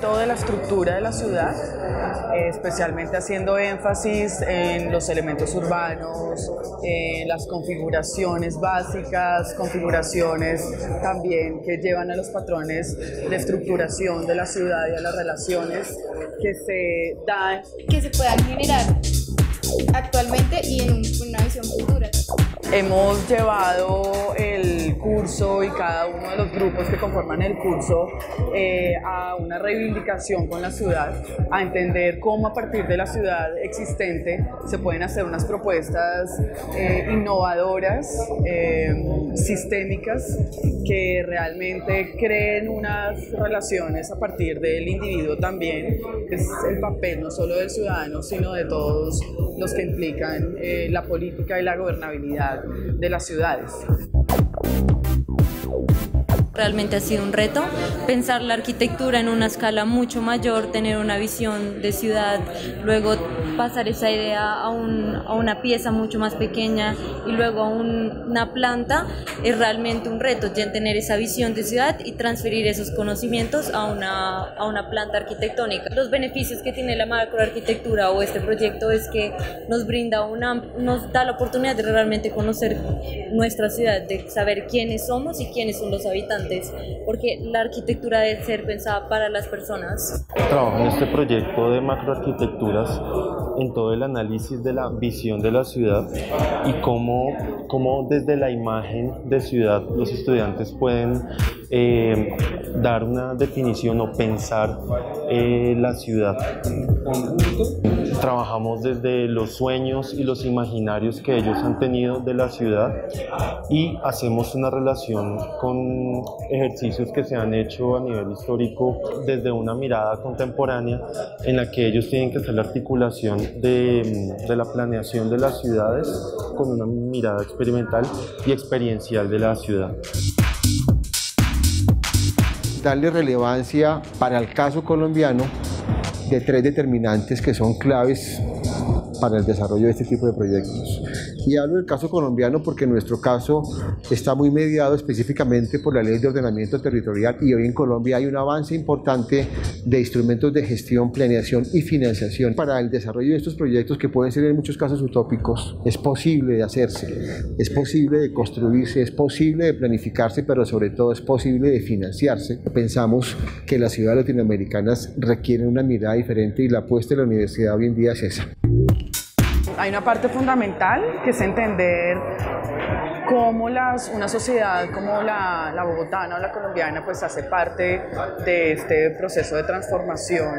toda de la estructura de la ciudad, eh, especialmente haciendo énfasis en los elementos urbanos, en las configuraciones básicas, configuraciones también que llevan a los patrones de estructuración de la ciudad y a las relaciones que se dan. Que se puedan generar actualmente y en una visión futura. Hemos llevado el curso y cada uno de los grupos que conforman el curso eh, a una reivindicación con la ciudad, a entender cómo a partir de la ciudad existente se pueden hacer unas propuestas eh, innovadoras, eh, sistémicas, que realmente creen unas relaciones a partir del individuo también. que Es el papel no solo del ciudadano, sino de todos los que implican eh, la política y la gobernabilidad de las ciudades. Realmente ha sido un reto pensar la arquitectura en una escala mucho mayor, tener una visión de ciudad, luego pasar esa idea a, un, a una pieza mucho más pequeña y luego a una planta, es realmente un reto ya tener esa visión de ciudad y transferir esos conocimientos a una, a una planta arquitectónica. Los beneficios que tiene la macroarquitectura o este proyecto es que nos brinda una, nos da la oportunidad de realmente conocer nuestra ciudad, de saber quiénes somos y quiénes son los habitantes porque la arquitectura debe ser pensada para las personas. Trabajo en este proyecto de macroarquitecturas en todo el análisis de la visión de la ciudad y cómo, cómo desde la imagen de ciudad los estudiantes pueden eh, dar una definición o pensar eh, la ciudad. Trabajamos desde los sueños y los imaginarios que ellos han tenido de la ciudad y hacemos una relación con ejercicios que se han hecho a nivel histórico desde una mirada contemporánea en la que ellos tienen que hacer la articulación de, la planeación de las ciudades con una mirada experimental y experiencial de la ciudad. Darle relevancia para el caso colombiano de tres determinantes que son claves para el desarrollo de este tipo de proyectos. Y hablo del caso colombiano porque nuestro caso está muy mediado específicamente por la ley de ordenamiento territorial y hoy en Colombia hay un avance importante de instrumentos de gestión, planeación y financiación para el desarrollo de estos proyectos que pueden ser en muchos casos utópicos. Es posible de hacerse, es posible de construirse, es posible de planificarse, pero sobre todo es posible de financiarse. Pensamos que las ciudades latinoamericanas requieren una mirada diferente y la apuesta de la universidad hoy en día es esa hay una parte fundamental que es entender cómo una sociedad como la, bogotana o la colombiana pues hace parte de este proceso de transformación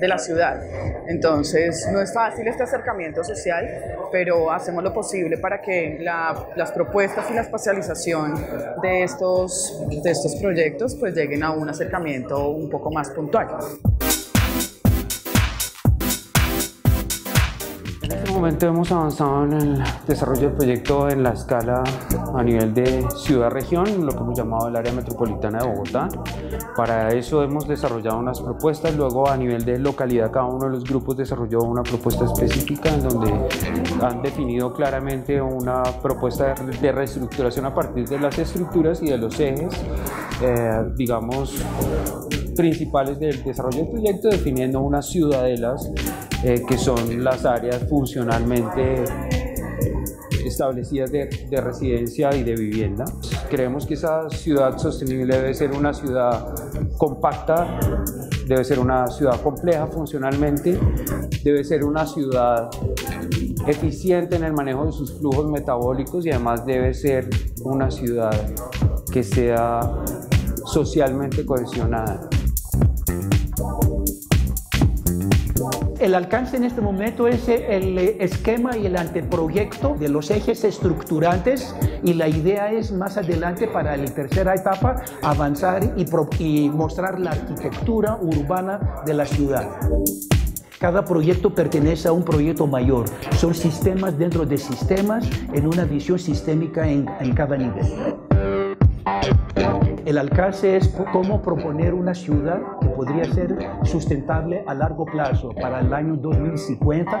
de la ciudad. Entonces no es fácil este acercamiento social, pero hacemos lo posible para que las propuestas y la espacialización de estos, de estos proyectos pues lleguen a un acercamiento un poco más puntual. momento hemos avanzado en el desarrollo del proyecto en la escala a nivel de ciudad-región, lo que hemos llamado el área metropolitana de Bogotá. Para eso hemos desarrollado unas propuestas, luego a nivel de localidad cada uno de los grupos desarrolló una propuesta específica en donde han definido claramente una propuesta de reestructuración a partir de las estructuras y de los ejes, eh, digamos, principales del desarrollo del proyecto, definiendo unas ciudadelas eh, que son las áreas funcionalmente establecidas de, residencia y de vivienda. Creemos que esa ciudad sostenible debe ser una ciudad compacta, debe ser una ciudad compleja funcionalmente, debe ser una ciudad eficiente en el manejo de sus flujos metabólicos y además debe ser una ciudad que sea socialmente cohesionada. El alcance en este momento es el eh, esquema y el anteproyecto de los ejes estructurantes y la idea es más adelante para la tercera etapa avanzar y, mostrar la arquitectura urbana de la ciudad. Cada proyecto pertenece a un proyecto mayor. Son sistemas dentro de sistemas en una visión sistémica en cada nivel. El alcance es cómo proponer una ciudad que podría ser sustentable a largo plazo para el año 2050.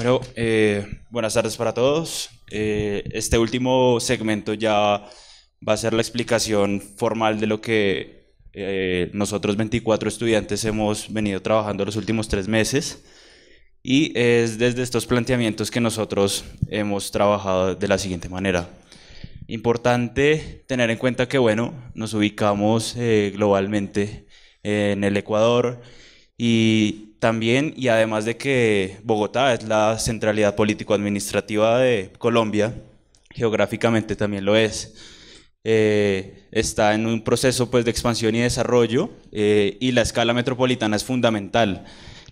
Bueno, eh, buenas tardes para todos. Eh, este último segmento ya va a ser la explicación formal de lo que eh, nosotros 24 estudiantes hemos venido trabajando los últimos tres meses y es desde estos planteamientos que nosotros hemos trabajado de la siguiente manera. Importante tener en cuenta que, bueno, nos ubicamos globalmente en el Ecuador y también, y además de que Bogotá es la centralidad político-administrativa de Colombia, geográficamente también lo es. Eh, está en un proceso pues, de expansión y desarrollo eh, y la escala metropolitana es fundamental.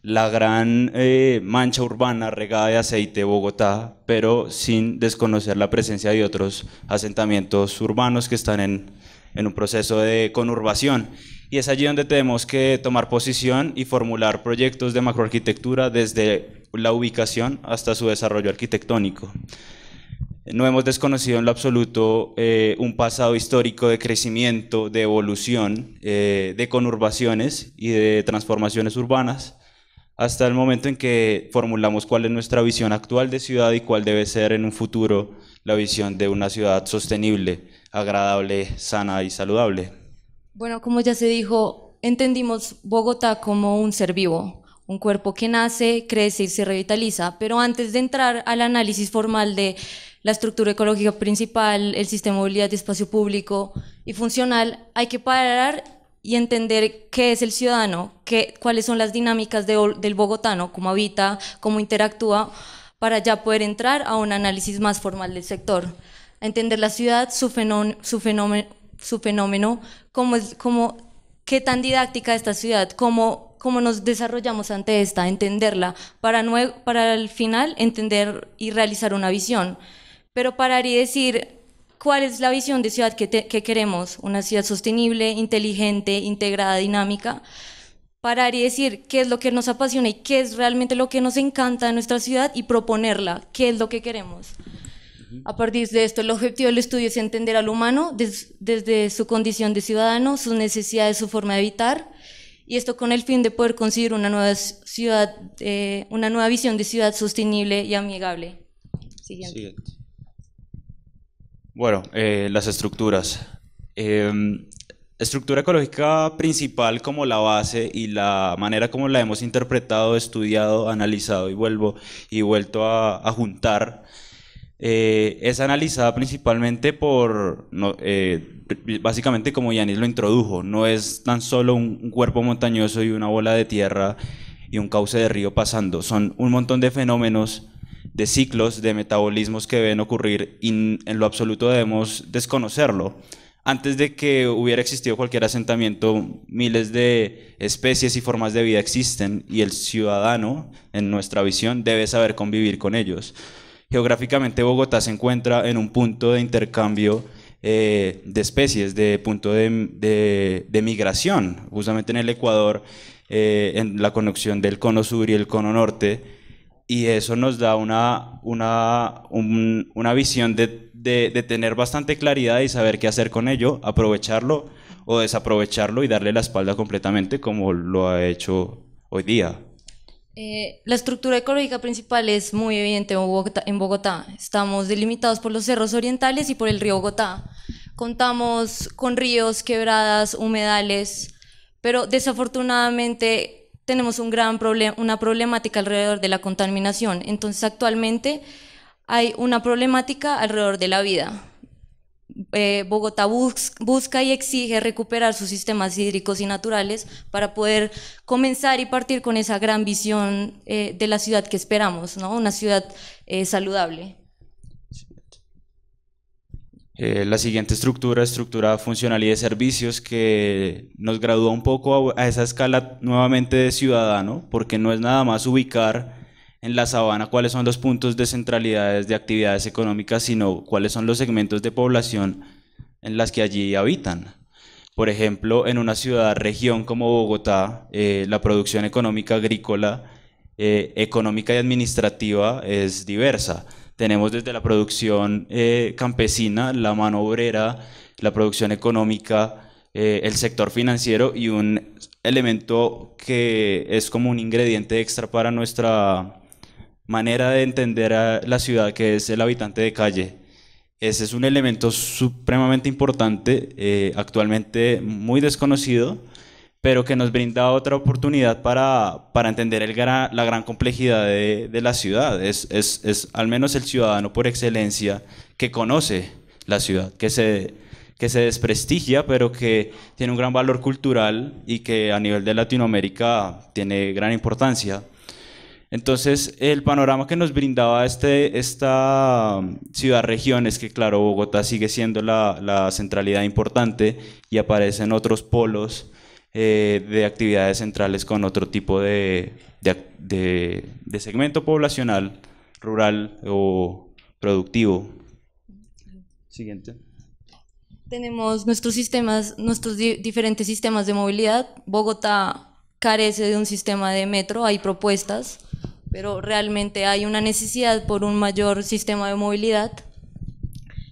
La gran eh, mancha urbana regada de aceite Bogotá, pero sin desconocer la presencia de otros asentamientos urbanos que están en, en un proceso de conurbación. Y es allí donde tenemos que tomar posición y formular proyectos de macroarquitectura desde la ubicación hasta su desarrollo arquitectónico. No hemos desconocido en lo absoluto eh, un pasado histórico de crecimiento, de evolución, eh, de conurbaciones y de transformaciones urbanas, hasta el momento en que formulamos cuál es nuestra visión actual de ciudad y cuál debe ser en un futuro la visión de una ciudad sostenible, agradable, sana y saludable. Bueno, como ya se dijo, entendimos Bogotá como un ser vivo, un cuerpo que nace, crece y se revitaliza. Pero antes de entrar al análisis formal de la estructura ecológica principal, el sistema de movilidad y espacio público y funcional, hay que parar y entender qué es el ciudadano, qué, cuáles son las dinámicas del bogotano, cómo habita, cómo interactúa, para ya poder entrar a un análisis más formal del sector. Entender la ciudad, su, su fenómeno su fenómeno, cómo, es, cómo, qué tan didáctica esta ciudad, cómo, cómo nos desarrollamos ante esta, entenderla, para, para al final entender y realizar una visión. Pero parar y decir, ¿cuál es la visión de ciudad que, que queremos? Una ciudad sostenible, inteligente, integrada, dinámica parar y decir qué es lo que nos apasiona y qué es realmente lo que nos encanta de nuestra ciudad y proponerla, qué es lo que queremos. A partir de esto, el objetivo del estudio es entender al humano desde su condición de ciudadano, sus necesidades, su forma de habitar, y esto con el fin de poder conseguir una nueva, ciudad, eh, una nueva visión de ciudad sostenible y amigable. Bueno, eh, las estructuras. Em, estructura ecológica principal como la base y la manera como la hemos interpretado, estudiado, analizado y vuelvo y vuelto a juntar eh, es analizada principalmente por, eh, básicamente como Yanis lo introdujo, no es tan solo un, cuerpo montañoso y una bola de tierra y un cauce de río pasando, son un montón de fenómenos, de ciclos, de metabolismos que deben ocurrir y en lo absoluto debemos desconocerlo. Antes de que hubiera existido cualquier asentamiento, miles de especies y formas de vida existen y el ciudadano, en nuestra visión, debe saber convivir con ellos. Geográficamente Bogotá se encuentra en un punto de intercambio eh, de especies, de punto de, migración, justamente en el Ecuador, eh, en la conexión del cono sur y el cono norte, y eso nos da una, visión de, tener bastante claridad y saber qué hacer con ello, aprovecharlo o desaprovecharlo y darle la espalda completamente como lo ha hecho hoy día. Eh, la estructura ecológica principal es muy evidente en Bogotá. Estamos delimitados por los cerros orientales y por el río Bogotá. Contamos con ríos, quebradas, humedales, pero desafortunadamente tenemos un gran una problemática alrededor de la contaminación. Entonces actualmente hay una problemática alrededor de la vida. Eh, Bogotá busca y exige recuperar sus sistemas hídricos y naturales para poder comenzar y partir con esa gran visión eh, de la ciudad que esperamos, una ciudad eh, saludable. la siguiente estructura, estructura funcional y de servicios, que nos gradúa un poco a esa escala nuevamente de ciudadano, porque no es nada más ubicar en la sabana cuáles son los puntos de centralidades de actividades económicas, sino cuáles son los segmentos de población en las que allí habitan. Por ejemplo, en una ciudad, región como Bogotá, eh, la producción económica agrícola, eh, económica y administrativa es diversa. Tenemos desde la producción eh, campesina, la mano obrera, la producción económica, el sector financiero y un elemento que es como un ingrediente extra para nuestra manera de entender a la ciudad que es el habitante de calle. Ese es un elemento supremamente importante, eh, actualmente muy desconocido, pero que nos brinda otra oportunidad para, entender el la gran complejidad de, la ciudad. Es, al menos el ciudadano por excelencia que conoce la ciudad, que se, que se desprestigia, pero que tiene un gran valor cultural y que a nivel de Latinoamérica tiene gran importancia. Entonces, el panorama que nos brindaba este, esta mm, ciudad-región es que, claro, Bogotá sigue siendo la, centralidad importante y aparecen otros polos eh, de actividades centrales con otro tipo de, segmento poblacional, rural o productivo. Siguiente tenemos nuestros sistemas, nuestros diferentes sistemas de movilidad. Bogotá carece de un sistema de metro, hay propuestas pero realmente hay una necesidad por un mayor sistema de movilidad.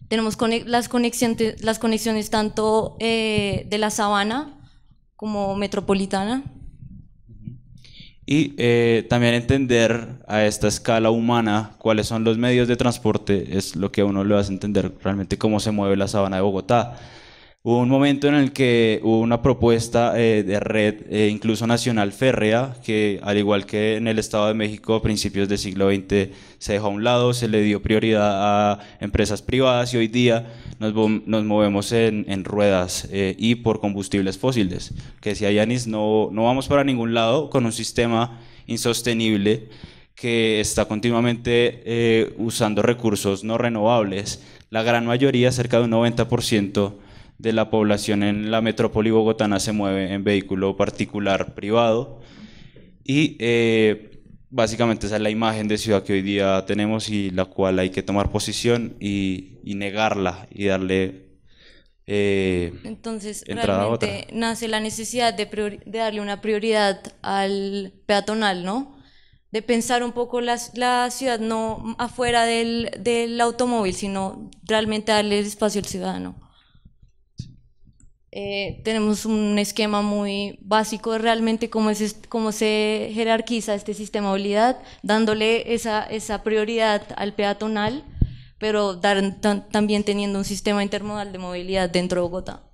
Tenemos las conexiones, las conexiones tanto eh, de la sabana como metropolitana. Y eh, también entender a esta escala humana cuáles son los medios de transporte es lo que a uno le hace entender realmente cómo se mueve la sabana de Bogotá. Hubo un momento en el que hubo una propuesta eh, de red, eh, incluso nacional férrea, que al igual que en el Estado de México a principios del siglo XX se dejó a un lado, se le dio prioridad a empresas privadas y hoy día nos, movemos en, ruedas eh, y por combustibles fósiles. Que decía Yanis, no, no vamos para ningún lado con un sistema insostenible que está continuamente usando recursos no renovables. La gran mayoría, cerca de un 90%, de la población en la metrópoli bogotana se mueve en vehículo particular privado. Y eh, básicamente esa es la imagen de ciudad que hoy día tenemos y la cual hay que tomar posición y, negarla y darle... Eh, Entonces, realmente nace la necesidad de, darle una prioridad al peatonal, ¿no? De pensar un poco la, ciudad no afuera del, automóvil, sino realmente darle espacio al ciudadano. Eh, tenemos un esquema muy básico de realmente cómo, es, cómo se jerarquiza este sistema de movilidad, dándole esa, esa prioridad al peatonal, pero también teniendo un sistema intermodal de movilidad dentro de Bogotá.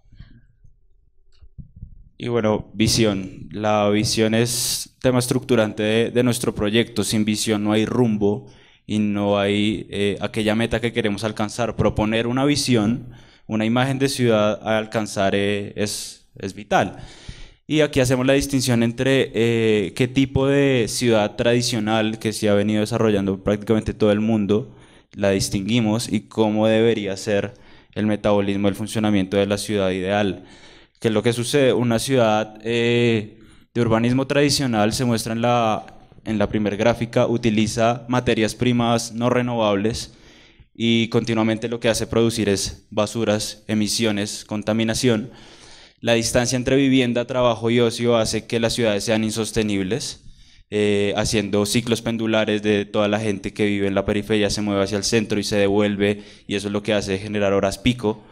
Y bueno, visión. La visión es tema estructurante de, nuestro proyecto. Sin visión no hay rumbo y no hay eh, aquella meta que queremos alcanzar. Proponer una visión una imagen de ciudad a alcanzar eh, es, vital. Y aquí hacemos la distinción entre eh, qué tipo de ciudad tradicional que se ha venido desarrollando prácticamente todo el mundo, la distinguimos y cómo debería ser el metabolismo, el funcionamiento de la ciudad ideal. que es lo que sucede? Una ciudad eh, de urbanismo tradicional se muestra en la, en la primera gráfica, utiliza materias primas no renovables, y continuamente lo que hace producir es basuras, emisiones, contaminación. La distancia entre vivienda, trabajo y ocio hace que las ciudades sean insostenibles, eh, haciendo ciclos pendulares de toda la gente que vive en la periferia, se mueve hacia el centro y se devuelve, y eso es lo que hace generar horas pico.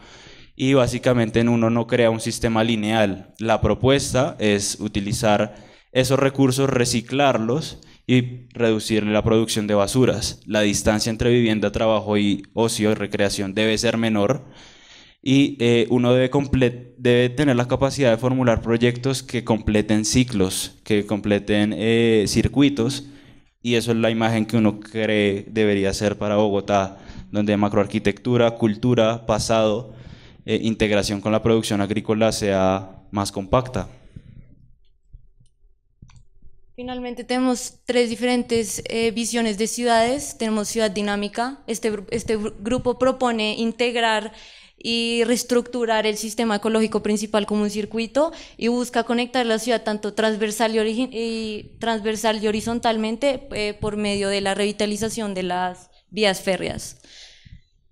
Y básicamente en uno no crea un sistema lineal. La propuesta es utilizar esos recursos, reciclarlos y reducir la producción de basuras. La distancia entre vivienda, trabajo y ocio y recreación debe ser menor y eh, uno debe, debe, tener la capacidad de formular proyectos que completen ciclos, que completen eh, circuitos y eso es la imagen que uno cree debería ser para Bogotá, donde macroarquitectura, cultura, pasado, eh, integración con la producción agrícola sea más compacta. Finalmente tenemos tres diferentes eh, visiones de ciudades. Tenemos Ciudad Dinámica. Este, este grupo propone integrar y reestructurar el sistema ecológico principal como un circuito y busca conectar la ciudad tanto transversal y, transversal y horizontalmente eh, por medio de la revitalización de las vías férreas.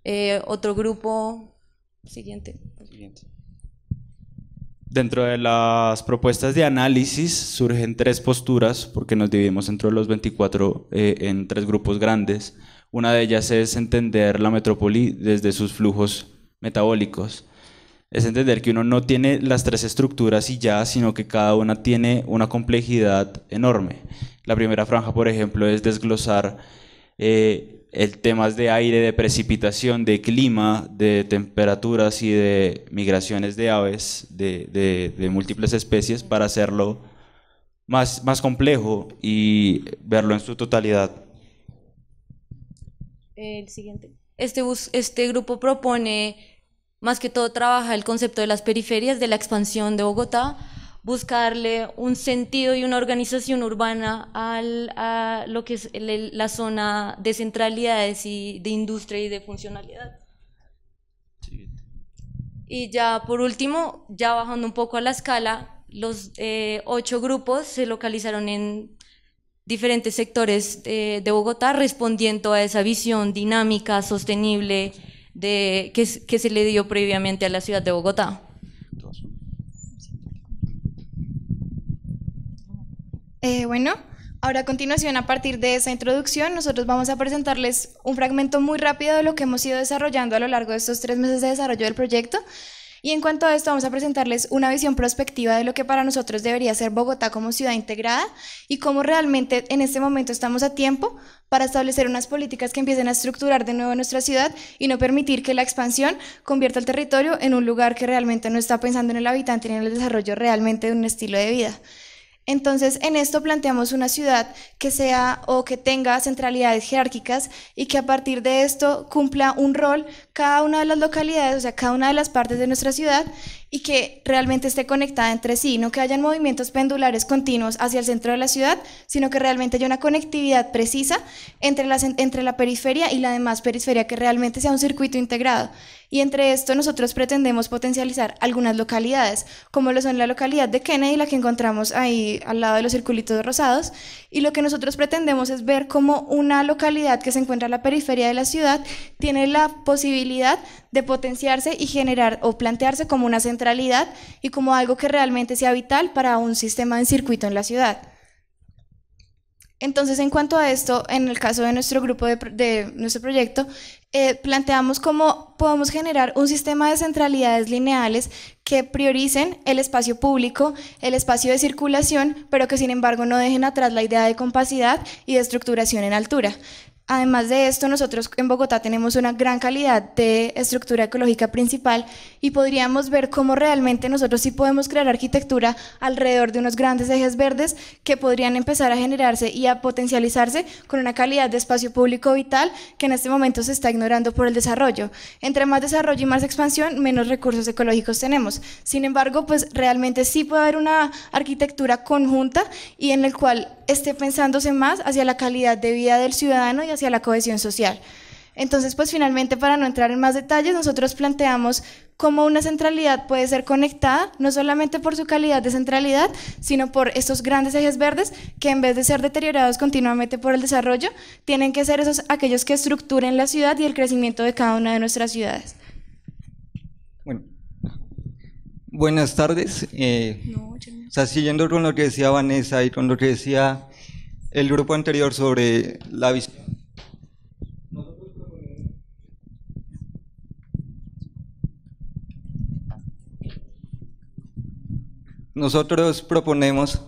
Eh, otro grupo, siguiente. siguiente. Dentro de las propuestas de análisis surgen tres posturas, porque nos dividimos entre los 24 eh, en tres grupos grandes. Una de ellas es entender la metrópoli desde sus flujos metabólicos. Es entender que uno no tiene las tres estructuras y ya, sino que cada una tiene una complejidad enorme. La primera franja, por ejemplo, es desglosar eh, el temas de aire, de precipitación, de clima, de temperaturas y de migraciones de aves de, múltiples especies para hacerlo más, complejo y verlo en su totalidad. siguiente. Este, este grupo propone, más que todo trabaja el concepto de las periferias, de la expansión de Bogotá, buscarle un sentido y una organización urbana al, a lo que es la zona de centralidades y de industria y de funcionalidad. Y ya por último, ya bajando un poco a la escala, los eh, ocho grupos se localizaron en diferentes sectores eh, de, Bogotá respondiendo a esa visión dinámica, sostenible de, que, que se le dio previamente a la ciudad de Bogotá. Eh, bueno, ahora a continuación, a partir de esa introducción, nosotros vamos a presentarles un fragmento muy rápido de lo que hemos ido desarrollando a lo largo de estos tres meses de desarrollo del proyecto. Y en cuanto a esto, vamos a presentarles una visión prospectiva de lo que para nosotros debería ser Bogotá como ciudad integrada y cómo realmente en este momento estamos a tiempo para establecer unas políticas que empiecen a estructurar de nuevo nuestra ciudad y no permitir que la expansión convierta el territorio en un lugar que realmente no está pensando en el habitante ni en el desarrollo realmente de un estilo de vida. Entonces, en esto planteamos una ciudad que sea o que tenga centralidades jerárquicas y que a partir de esto cumpla un rol cada una de las localidades, o sea, cada una de las partes de nuestra ciudad y que realmente esté conectada entre sí, no que hayan movimientos pendulares continuos hacia el centro de la ciudad, sino que realmente haya una conectividad precisa entre la, entre la periferia y la demás periferia, que realmente sea un circuito integrado. Y entre esto nosotros pretendemos potencializar algunas localidades, como lo son la localidad de Kennedy, la que encontramos ahí al lado de los circulitos rosados, y lo que nosotros pretendemos es ver cómo una localidad que se encuentra en la periferia de la ciudad tiene la posibilidad de potenciarse y generar o plantearse como una centralidad y como algo que realmente sea vital para un sistema en circuito en la ciudad. Entonces, en cuanto a esto, en el caso de nuestro grupo, de, nuestro proyecto, eh, planteamos cómo podemos generar un sistema de centralidades lineales que prioricen el espacio público, el espacio de circulación, pero que sin embargo no dejen atrás la idea de compacidad y de estructuración en altura. Además de esto, nosotros en Bogotá tenemos una gran calidad de estructura ecológica principal y podríamos ver cómo realmente nosotros sí podemos crear arquitectura alrededor de unos grandes ejes verdes que podrían empezar a generarse y a potencializarse con una calidad de espacio público vital que en este momento se está ignorando por el desarrollo. Entre más desarrollo y más expansión, menos recursos ecológicos tenemos. Sin embargo, pues realmente sí puede haber una arquitectura conjunta y en el cual esté pensándose más hacia la calidad de vida del ciudadano y hacia la cohesión social. Entonces, pues finalmente, para no entrar en más detalles, nosotros planteamos cómo una centralidad puede ser conectada, no solamente por su calidad de centralidad, sino por estos grandes ejes verdes que en vez de ser deteriorados continuamente por el desarrollo, tienen que ser esos aquellos que estructuren la ciudad y el crecimiento de cada una de nuestras ciudades. Bueno. Buenas tardes. Eh, o siguiendo con lo que decía Vanessa y con lo que decía el grupo anterior sobre la visión Nosotros proponemos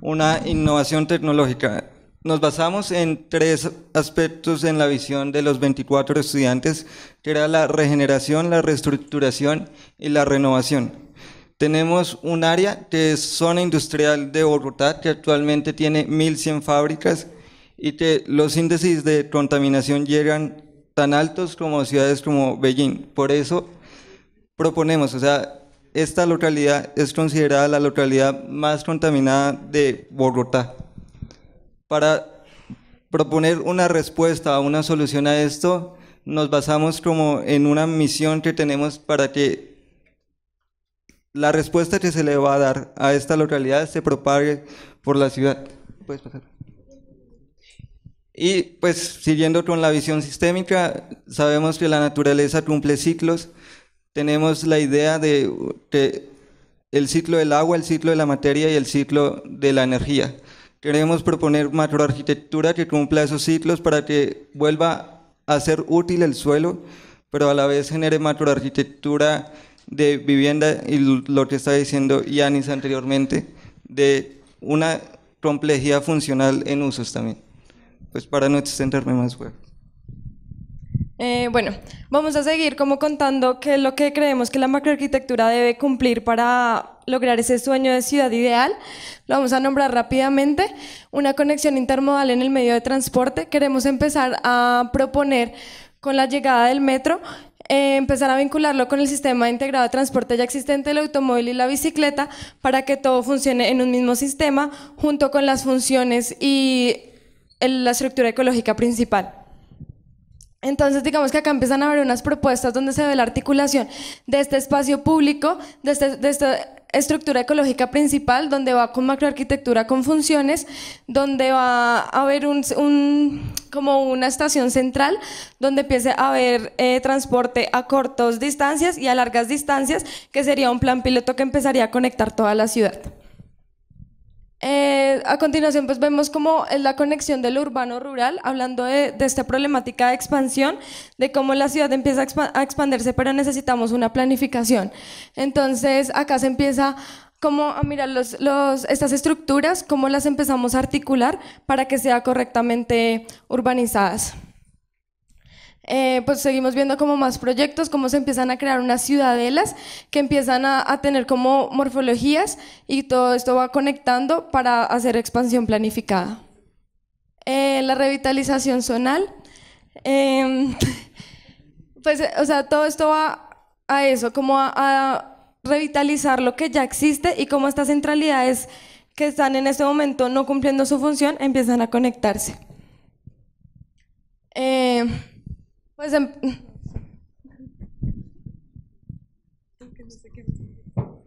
una innovación tecnológica. Nos basamos en tres aspectos en la visión de los 24 estudiantes, que era la regeneración, la reestructuración y la renovación. Tenemos un área que es zona industrial de Bogotá, que actualmente tiene 1.100 fábricas y que los índices de contaminación llegan tan altos como ciudades como Beijing. Por eso proponemos, o sea, esta localidad es considerada la localidad más contaminada de Bogotá. Para proponer una respuesta una solución a esto, nos basamos como en una misión que tenemos para que la respuesta que se le va a dar a esta localidad se propague por la ciudad. Puedes pasar. Y pues siguiendo con la visión sistémica, sabemos que la naturaleza cumple ciclos, tenemos la idea de, que el ciclo del agua, el ciclo de la materia y el ciclo de la energía. Queremos proponer macroarquitectura que cumpla esos ciclos para que vuelva a ser útil el suelo, pero a la vez genere macroarquitectura de vivienda y lo que estaba diciendo Yanis anteriormente, de una complejidad funcional en usos también. Pues para no extenderme más, web. Eh, bueno, vamos a seguir como contando qué es lo que creemos que la macroarquitectura debe cumplir para lograr ese sueño de ciudad ideal. Lo vamos a nombrar rápidamente. Una conexión intermodal en el medio de transporte. Queremos empezar a proponer con la llegada del metro eh, empezar a vincularlo con el sistema integrado de transporte ya existente, el automóvil y la bicicleta, para que todo funcione en un mismo sistema, junto con las funciones y la estructura ecológica principal. Entonces, digamos que acá empiezan a haber unas propuestas donde se ve la articulación de este espacio público, de, este, esta estructura ecológica principal, donde va con macroarquitectura con funciones, donde va a haber como una estación central, donde empiece a haber eh, transporte a cortas distancias y a largas distancias, que sería un plan piloto que empezaría a conectar toda la ciudad. Eh, a continuación, pues vemos cómo es la conexión del urbano rural, hablando de, esta problemática de expansión, de cómo la ciudad empieza a, expandirse, pero necesitamos una planificación. Entonces, acá se empieza como a mirar los, estas estructuras, cómo las empezamos a articular para que sean correctamente urbanizadas. Eh, pues seguimos viendo como más proyectos, cómo se empiezan a crear unas ciudadelas que empiezan a, tener como morfologías y todo esto va conectando para hacer expansión planificada. Eh, la revitalización zonal, em, pues, o sea, todo esto va a eso, como a, revitalizar lo que ya existe y cómo estas centralidades que están en este momento no cumpliendo su función empiezan a conectarse. Eh, Pois é,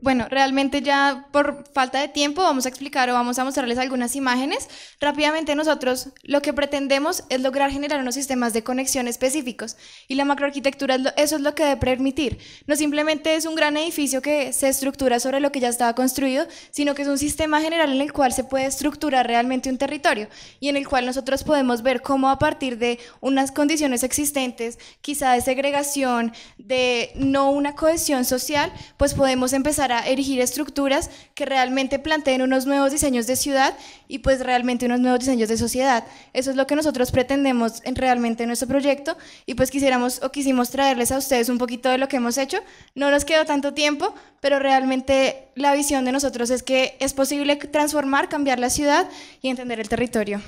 Bueno, realmente ya por falta de tiempo vamos a explicar o vamos a mostrarles algunas imágenes. Rápidamente nosotros lo que pretendemos es lograr generar unos sistemas de conexión específicos y la macroarquitectura eso es lo que debe permitir. No simplemente es un gran edificio que se estructura sobre lo que ya estaba construido, sino que es un sistema general en el cual se puede estructurar realmente un territorio y en el cual nosotros podemos ver cómo a partir de unas condiciones existentes, quizá de segregación, de no una cohesión social, pues podemos empezar a erigir estructuras que realmente planteen unos nuevos diseños de ciudad y pues realmente unos nuevos diseños de sociedad. Eso es lo que nosotros pretendemos en realmente en nuestro proyecto y pues quisiéramos o quisimos traerles a ustedes un poquito de lo que hemos hecho. No nos quedó tanto tiempo, pero realmente la visión de nosotros es que es posible transformar, cambiar la ciudad y entender el territorio.